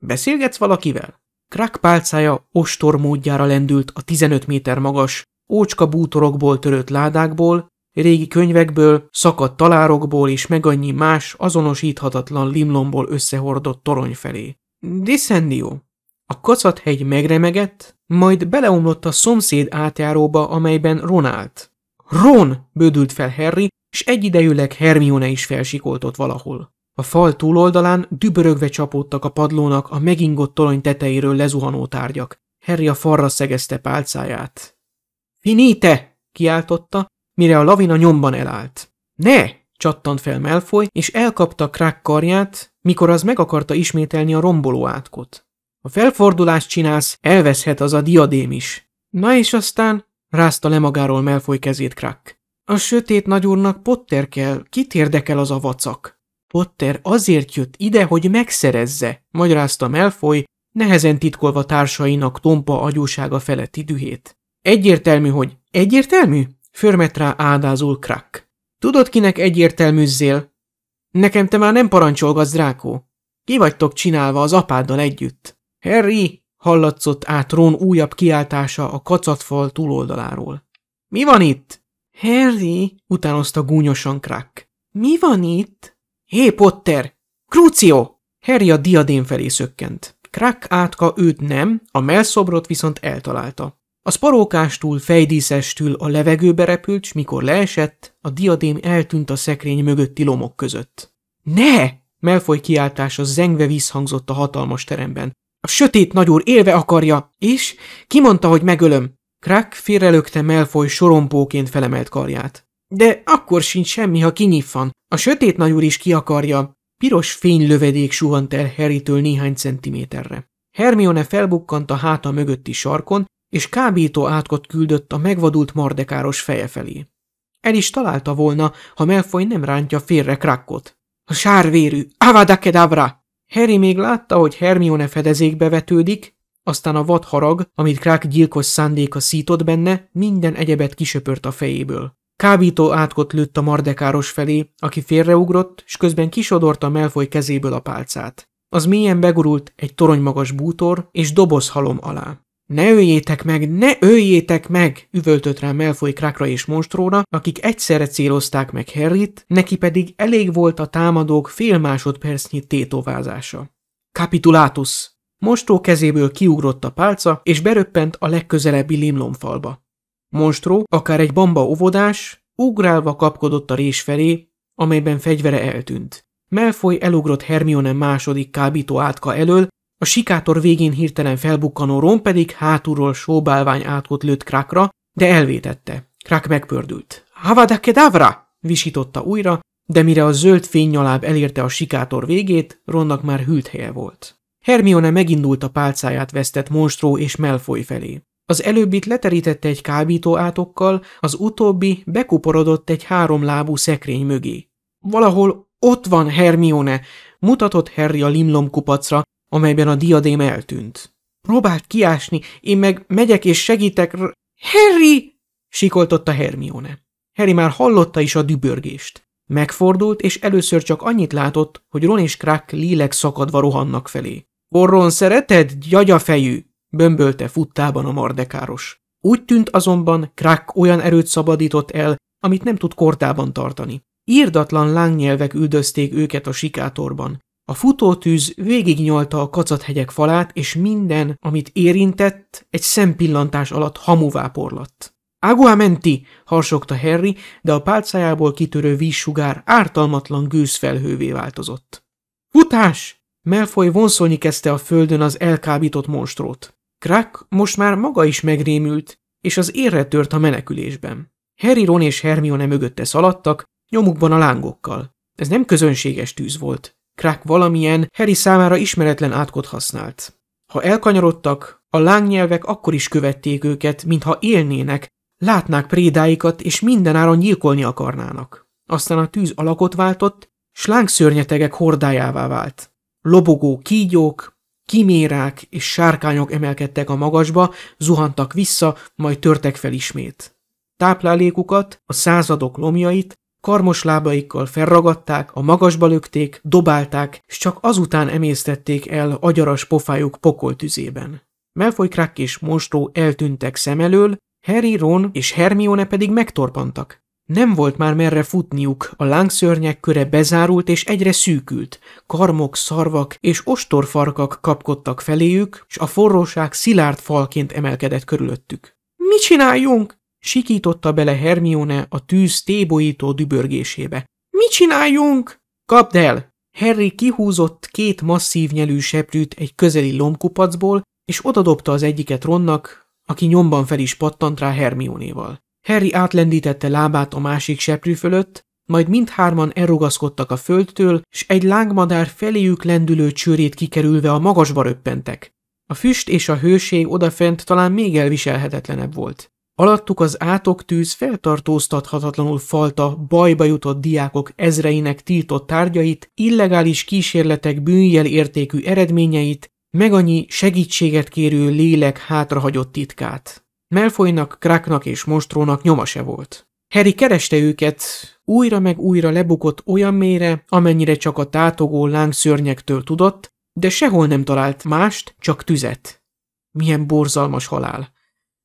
Beszélgetsz valakivel? Krak pálcája ostor módjára lendült a 15 méter magas, ócska bútorokból törött ládákból, régi könyvekből, szakadt talárokból és meg annyi más azonosíthatatlan limlomból összehordott torony felé. Diszendió. A kacathegy megremegett, majd beleomlott a szomszéd átjáróba, amelyben Ron állt. Ron! bődült fel Harry, és egyidejűleg Hermione is felsikoltott valahol. A fal túloldalán dübörögve csapódtak a padlónak a megingott torony tetejéről lezuhanó tárgyak. Harry a falra szegezte pálcáját. – Finite! – kiáltotta, mire a lavina nyomban elállt. – Ne! – csattant fel Malfoy, és elkapta Krak karját, mikor az meg akarta ismételni a romboló átkot. – Ha felfordulást csinálsz, elveszhet az a diadém is. – Na és aztán – rázta le magáról Malfoy kezét Krak. – A sötét nagyúrnak Potter kell, kit érdekel az a vacak? – Potter azért jött ide, hogy megszerezze, magyarázta Melfoy, nehezen titkolva társainak tompa agyúsága feletti dühét. Egyértelmű, hogy egyértelmű? Förmet rá áldázul Krak. Tudod, kinek egyértelműzzél? Nekem te már nem parancsolgasz Dráko. Ki vagytok csinálva az apáddal együtt? Harry! hallatszott át Ron újabb kiáltása a kacatfal túloldaláról. Mi van itt? Harry! utánozta gúnyosan Krak. Mi van itt? Hé, Potter! Crucio! Harry a diadém felé szökkent. Krak átka őt nem, a melszobrot viszont eltalálta. A sporókástól, fejdíszestül a levegőbe repült, s mikor leesett, a diadém eltűnt a szekrény mögötti lomok között. Ne! Melfoly kiáltása zengve visszhangzott a hatalmas teremben. A sötét nagyúr élve akarja, és kimondta, hogy megölöm. Krak félrelökte Melfoly sorompóként felemelt karját. De akkor sincs semmi, ha van. A sötét nagyúr is ki akarja. Piros fénylövedék suhant el Harrytől néhány centiméterre. Hermione felbukkant a háta mögötti sarkon, és kábító átkot küldött a megvadult mardekáros feje felé. El is találta volna, ha Melfoy nem rántja félre krakkot. A sárvérű! Avada kedavra! Harry még látta, hogy Hermione fedezékbe vetődik, aztán a vadharag, amit Krak gyilkos szándéka szított benne, minden egyebet kisöpört a fejéből. Kábító átkot lőtt a mardekáros felé, aki félreugrott, és közben kisodorta Melfoly kezéből a pálcát. Az mélyen begurult egy toronymagas bútor és halom alá. Ne öljétek meg, ne öljétek meg! üvöltött rá Melfoy Krakra és Monstróra, akik egyszerre célozták meg Harryt, neki pedig elég volt a támadók fél másodpercnyi tétovázása. Kapitulátus! Mostró kezéből kiugrott a pálca, és beröppent a legközelebbi limlomfalba. Monstró, akár egy bamba óvodás, ugrálva kapkodott a rés felé, amelyben fegyvere eltűnt. Melfoy elugrott Hermione második kábító átka elől, a sikátor végén hirtelen felbukkanó Ron pedig hátulról sóbálvány átkot lőtt Krakra, de elvétette. Krak megpördült. Havada kedavra! visította újra, de mire a zöld fénynyaláb elérte a sikátor végét, Ronnak már hűlt helye volt. Hermione megindult a pálcáját vesztett monstró és Melfoy felé. Az előbbit leterítette egy átokkal, az utóbbi bekuporodott egy háromlábú szekrény mögé. Valahol ott van Hermione, mutatott Harry a limlom kupacra, amelyben a diadém eltűnt. Próbált kiásni, én meg megyek és segítek r- Harry! sikoltotta Hermione. Harry már hallotta is a dübörgést. Megfordult, és először csak annyit látott, hogy Ron és Krak lélek szakadva rohannak felé. Orron szereted, gyagyafejű? bömbölte futtában a mardekáros. Úgy tűnt azonban, Krak olyan erőt szabadított el, amit nem tud kortában tartani. Írdatlan lángnyelvek üldözték őket a sikátorban. A futótűz végignyalta a kacathegyek falát, és minden, amit érintett, egy szempillantás alatt hamuvá porlott. Aguamenti! harsogta Harry, de a pálcájából kitörő vízsugár ártalmatlan gőzfelhővé változott. Futás! Melfoy vonszolni kezdte a földön az elkábított monstrót. Krak most már maga is megrémült, és az érre tört a menekülésben. Harry, Ron és Hermione mögötte szaladtak, nyomukban a lángokkal. Ez nem közönséges tűz volt. Krak valamilyen, Harry számára ismeretlen átkot használt. Ha elkanyarodtak, a lángnyelvek akkor is követték őket, mintha élnének, látnák prédáikat, és mindenáron nyilkolni akarnának. Aztán a tűz alakot váltott, s lángszörnyetegek hordájává vált. Lobogó kígyók, Kimérák és sárkányok emelkedtek a magasba, zuhantak vissza, majd törtek fel ismét. Táplálékukat, a századok lomjait, karmos lábaikkal felragadták, a magasba lökték, dobálták, és csak azután emésztették el agyaras pofájuk pokoltüzében. Malfoy Crack és Monstró eltűntek szem elől, Harry, Ron és Hermione pedig megtorpantak. Nem volt már merre futniuk, a lángszörnyek köre bezárult és egyre szűkült. Karmok, szarvak és ostorfarkak kapkodtak feléjük, és a forróság szilárd falként emelkedett körülöttük. – Mi csináljunk? – sikította bele Hermione a tűz tébolyító dübörgésébe. – Mi csináljunk? – Kapd el! Harry kihúzott két masszív nyelű seprűt egy közeli lomkupacból, és odadobta az egyiket Ronnak, aki nyomban fel is pattant rá Hermionéval. Harry átlendítette lábát a másik seprű fölött, majd mindhárman elrugaszkodtak a földtől, és egy lángmadár feléjük lendülő csőrét kikerülve a magasba röppentek. A füst és a hőség odafent talán még elviselhetetlenebb volt. Alattuk az átoktűz feltartóztathatatlanul falta bajba jutott diákok ezreinek tiltott tárgyait, illegális kísérletek bűnjel értékű eredményeit, meg annyi segítséget kérő lélek hátrahagyott titkát. Malfoynak, Kraknak és Mostrónak nyoma se volt. Harry kereste őket, újra meg újra lebukott olyan mélyre, amennyire csak a tátogó lángszörnyektől tudott, de sehol nem talált mást, csak tüzet. Milyen borzalmas halál.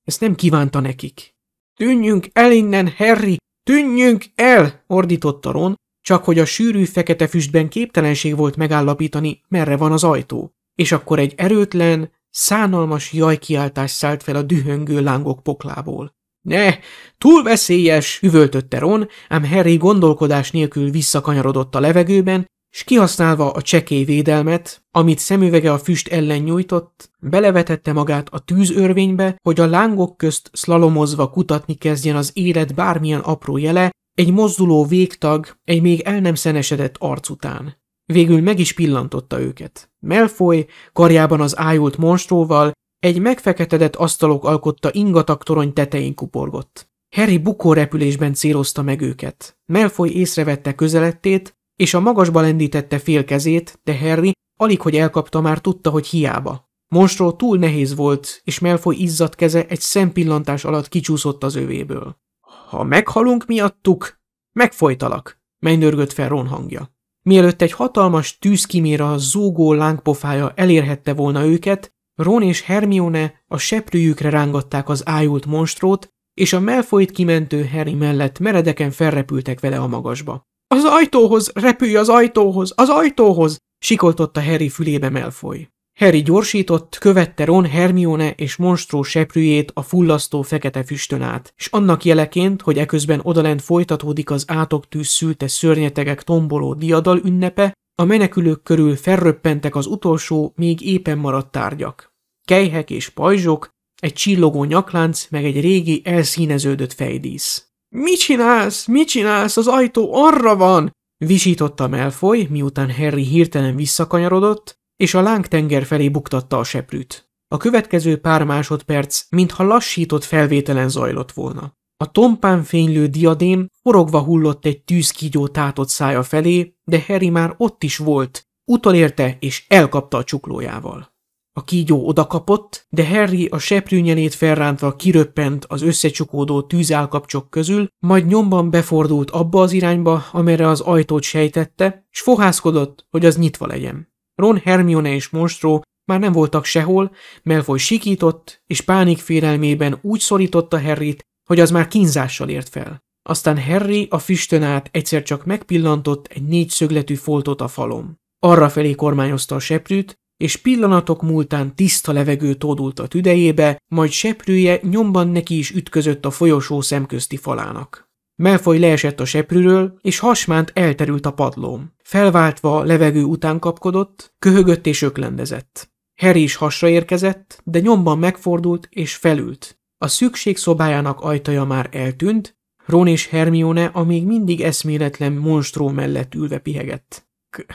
Ezt nem kívánta nekik. Tűnjünk el innen, Harry! Tűnjünk el! ordította Ron, csak hogy a sűrű fekete füstben képtelenség volt megállapítani, merre van az ajtó. És akkor egy erőtlen, Szánalmas jajkiáltás szállt fel a dühöngő lángok poklából. Ne, túl veszélyes, üvöltötte Ron, ám Harry gondolkodás nélkül visszakanyarodott a levegőben, s kihasználva a csekély védelmet, amit szemüvege a füst ellen nyújtott, belevetette magát a tűzörvénybe, hogy a lángok közt szlalomozva kutatni kezdjen az élet bármilyen apró jele, egy mozduló végtag, egy még el nem szenesedett arc után. Végül meg is pillantotta őket. Melfoy, karjában az ájult monstróval, egy megfeketedett asztalok alkotta ingatag torony tetején kuporgott. Harry bukó repülésben célozta meg őket. Melfoy észrevette közelettét, és a magasba lendítette fél kezét, de Harry alig, hogy elkapta, már tudta, hogy hiába. Monstró túl nehéz volt, és Melfoy izzadt keze egy szempillantás alatt kicsúszott az övéből. – Ha meghalunk miattuk, megfojtalak! – mennyörgött fel Ron hangja. Mielőtt egy hatalmas tűzkiméra zúgó lángpofája elérhette volna őket, Ron és Hermione a seprűjükre rángatták az ájult monstrót, és a melfolyt kimentő Harry mellett meredeken felrepültek vele a magasba. – Az ajtóhoz! Repülj az ajtóhoz! Az ajtóhoz! – sikoltotta Harry fülébe Malfoy. Harry gyorsított, követte Ron, Hermione és monstró seprűjét a fullasztó fekete füstön át, és annak jeleként, hogy eközben odalent folytatódik az átoktűz szülte szörnyetegek tomboló diadal ünnepe, a menekülők körül felröppentek az utolsó, még éppen maradt tárgyak. Kejhek és pajzsok, egy csillogó nyaklánc, meg egy régi, elszíneződött fejdísz. – Mi csinálsz? Mi csinálsz? Az ajtó arra van! – visította Melfoy, miután Harry hirtelen visszakanyarodott, és a lángtenger felé buktatta a seprűt. A következő pár másodperc, mintha lassított felvételen zajlott volna. A tompán fénylő diadém forogva hullott egy tűzkígyó tátott szája felé, de Harry már ott is volt, utolérte és elkapta a csuklójával. A kígyó odakapott, de Harry a seprűnyelét felrántva kiröppent az összecsukódó tűzálkapcsok közül, majd nyomban befordult abba az irányba, amerre az ajtót sejtette, s fohászkodott, hogy az nyitva legyen. Ron, Hermione és Monstró már nem voltak sehol, Melfoy sikított, és pánik félelmében úgy szorította Harryt, hogy az már kínzással ért fel. Aztán Harry a füstön át egyszer csak megpillantott egy négyszögletű foltot a falon. Arra felé kormányozta a seprűt, és pillanatok múltán tiszta levegő tódult a tüdejébe, majd seprője nyomban neki is ütközött a folyosó szemközti falának. Melfoy leesett a seprűről, és hasmánt elterült a padlóm. Felváltva levegő után kapkodott, köhögött és öklendezett. Harry is hasra érkezett, de nyomban megfordult és felült. A szükség szobájának ajtaja már eltűnt, Ron és Hermione a még mindig eszméletlen monstró mellett ülve pihegett. K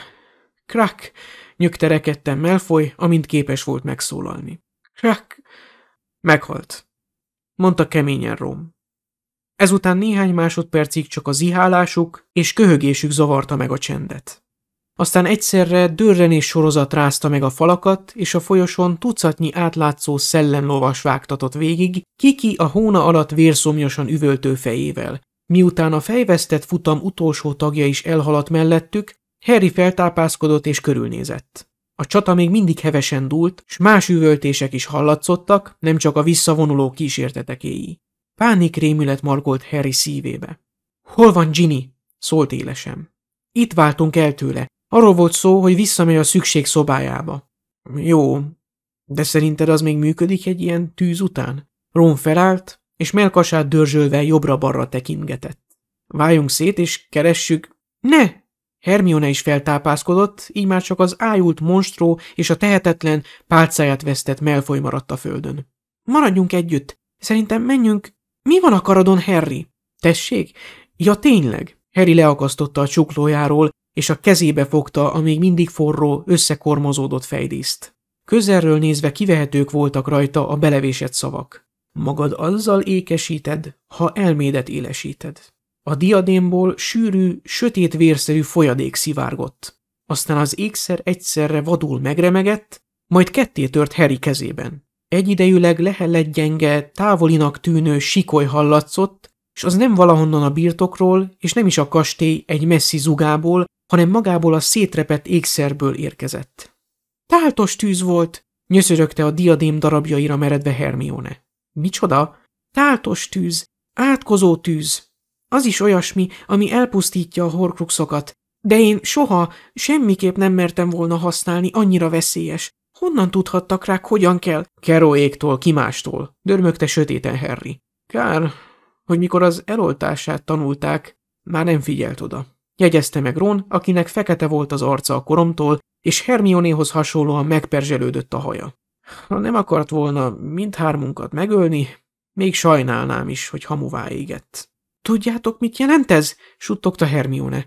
Krak! rekedten melfoy, amint képes volt megszólalni. Krak! Meghalt. Mondta keményen Rom. Ezután néhány másodpercig csak a zihálásuk és köhögésük zavarta meg a csendet. Aztán egyszerre dörrenés sorozat rázta meg a falakat, és a folyosón tucatnyi átlátszó szellemlovas vágtatott végig, kiki a hóna alatt vérszomjasan üvöltő fejével. Miután a fejvesztett futam utolsó tagja is elhaladt mellettük, Harry feltápászkodott és körülnézett. A csata még mindig hevesen dúlt, s más üvöltések is hallatszottak, nem csak a visszavonuló kísértetekéi. Pánik rémület margolt Harry szívébe. Hol van Ginny? szólt élesen. Itt váltunk el tőle. Arról volt szó, hogy visszamegy a szükség szobájába. Jó, de szerinted az még működik egy ilyen tűz után? Ron felállt, és melkasát dörzsölve jobbra barra tekintgetett. Váljunk szét, és keressük... Ne! Hermione is feltápászkodott, így már csak az ájult monstró és a tehetetlen, pálcáját vesztett melfoly maradt a földön. Maradjunk együtt, szerintem menjünk... Mi van a karadon Harry? Tessék? Ja, tényleg. Harry leakasztotta a csuklójáról, és a kezébe fogta a még mindig forró, összekormozódott fejdíszt. Közelről nézve kivehetők voltak rajta a belevésett szavak. Magad azzal ékesíted, ha elmédet élesíted. A diadémból sűrű, sötét vérszerű folyadék szivárgott. Aztán az ékszer egyszerre vadul megremegett, majd ketté tört Harry kezében. Egyidejűleg lehellett gyenge, távolinak tűnő sikoly hallatszott, és az nem valahonnan a birtokról, és nem is a kastély egy messzi zugából, hanem magából a szétrepett ékszerből érkezett. Táltos tűz volt, nyöszörögte a diadém darabjaira meredve Hermione. Micsoda? Táltos tűz, átkozó tűz. Az is olyasmi, ami elpusztítja a horcruxokat, de én soha semmiképp nem mertem volna használni, annyira veszélyes, Honnan tudhattak rák, hogyan kell? Keroéktól, kimástól, dörmögte sötéten Harry. Kár, hogy mikor az eloltását tanulták, már nem figyelt oda. Jegyezte meg Ron, akinek fekete volt az arca a koromtól, és Hermionéhoz hasonlóan megperzselődött a haja. Ha nem akart volna mindhármunkat megölni, még sajnálnám is, hogy hamuvá égett. Tudjátok, mit jelent ez? suttogta Hermione.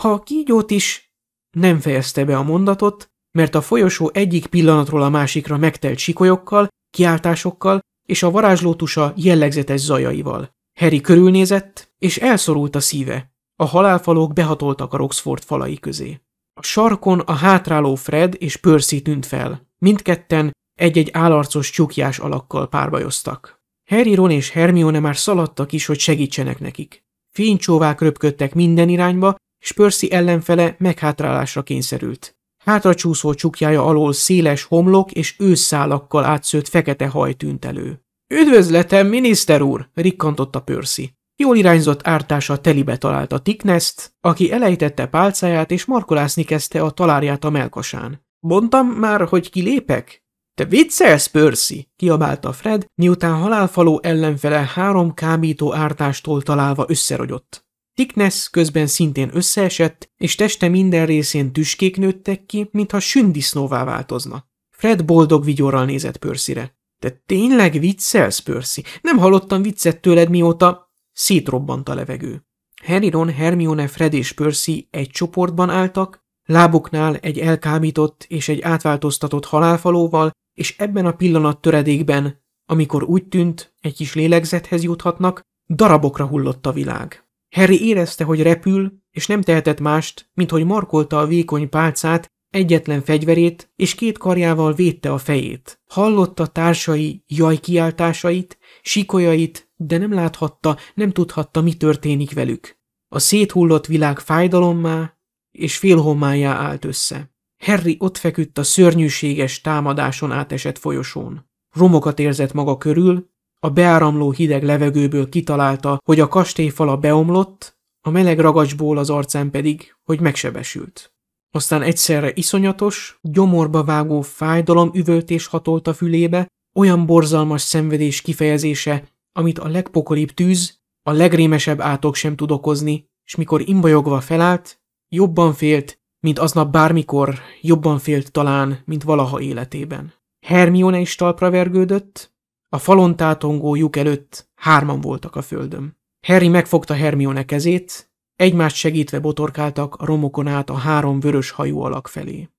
Ha a kígyót is... Nem fejezte be a mondatot, mert a folyosó egyik pillanatról a másikra megtelt sikolyokkal, kiáltásokkal és a varázslótusa jellegzetes zajaival. Harry körülnézett, és elszorult a szíve. A halálfalók behatoltak a Roxford falai közé. A sarkon a hátráló Fred és Percy tűnt fel. Mindketten egy-egy állarcos csukjás alakkal párbajoztak. Harry, Ron és Hermione már szaladtak is, hogy segítsenek nekik. Fénycsóvák röpködtek minden irányba, és Percy ellenfele meghátrálásra kényszerült. Hátracsúszó csukjája alól széles homlok és ősszálakkal átszőtt fekete haj tűnt elő. – Üdvözletem, miniszter úr! – rikkantotta Percy. Jól irányzott ártása telibe találta Tikneszt, aki elejtette pálcáját és markolászni kezdte a talárját a melkasán. – Mondtam már, hogy kilépek? – Te viccelsz, Percy! – kiabálta Fred, miután halálfaló ellenfele három kábító ártástól találva összerogyott. Tiknes közben szintén összeesett, és teste minden részén tüskék nőttek ki, mintha sündisznóvá változna. Fred boldog vigyorral nézett Pörszire. Te tényleg viccelsz, Pörszi? Nem hallottam viccet tőled mióta... Szétrobbant a levegő. Harry, Ron, Hermione, Fred és Percy egy csoportban álltak, lábuknál egy elkámított és egy átváltoztatott halálfalóval, és ebben a pillanat töredékben, amikor úgy tűnt, egy kis lélegzethez juthatnak, darabokra hullott a világ. Harry érezte, hogy repül, és nem tehetett mást, mint hogy markolta a vékony pálcát, egyetlen fegyverét, és két karjával védte a fejét. Hallotta társai jaj kiáltásait, sikolyait, de nem láthatta, nem tudhatta, mi történik velük. A széthullott világ fájdalommá és félhomájá állt össze. Harry ott feküdt a szörnyűséges támadáson átesett folyosón. Romokat érzett maga körül, a beáramló hideg levegőből kitalálta, hogy a kastélyfala beomlott, a meleg ragacsból az arcán pedig, hogy megsebesült. Aztán egyszerre iszonyatos, gyomorba vágó fájdalom üvöltés hatolt a fülébe, olyan borzalmas szenvedés kifejezése, amit a legpokolibb tűz, a legrémesebb átok sem tud okozni, és mikor imbajogva felállt, jobban félt, mint aznap bármikor, jobban félt talán, mint valaha életében. Hermione is talpra vergődött, a falon tátongó lyuk előtt hárman voltak a földön. Harry megfogta Hermione kezét, egymást segítve botorkáltak a romokon át a három vörös hajú alak felé.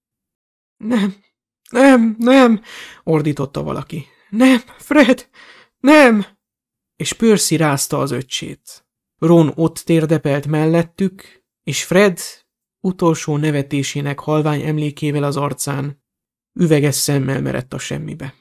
Nem, nem, nem, ordította valaki. Nem, Fred, nem! És Percy rázta az öccsét. Ron ott térdepelt mellettük, és Fred utolsó nevetésének halvány emlékével az arcán üveges szemmel merett a semmibe.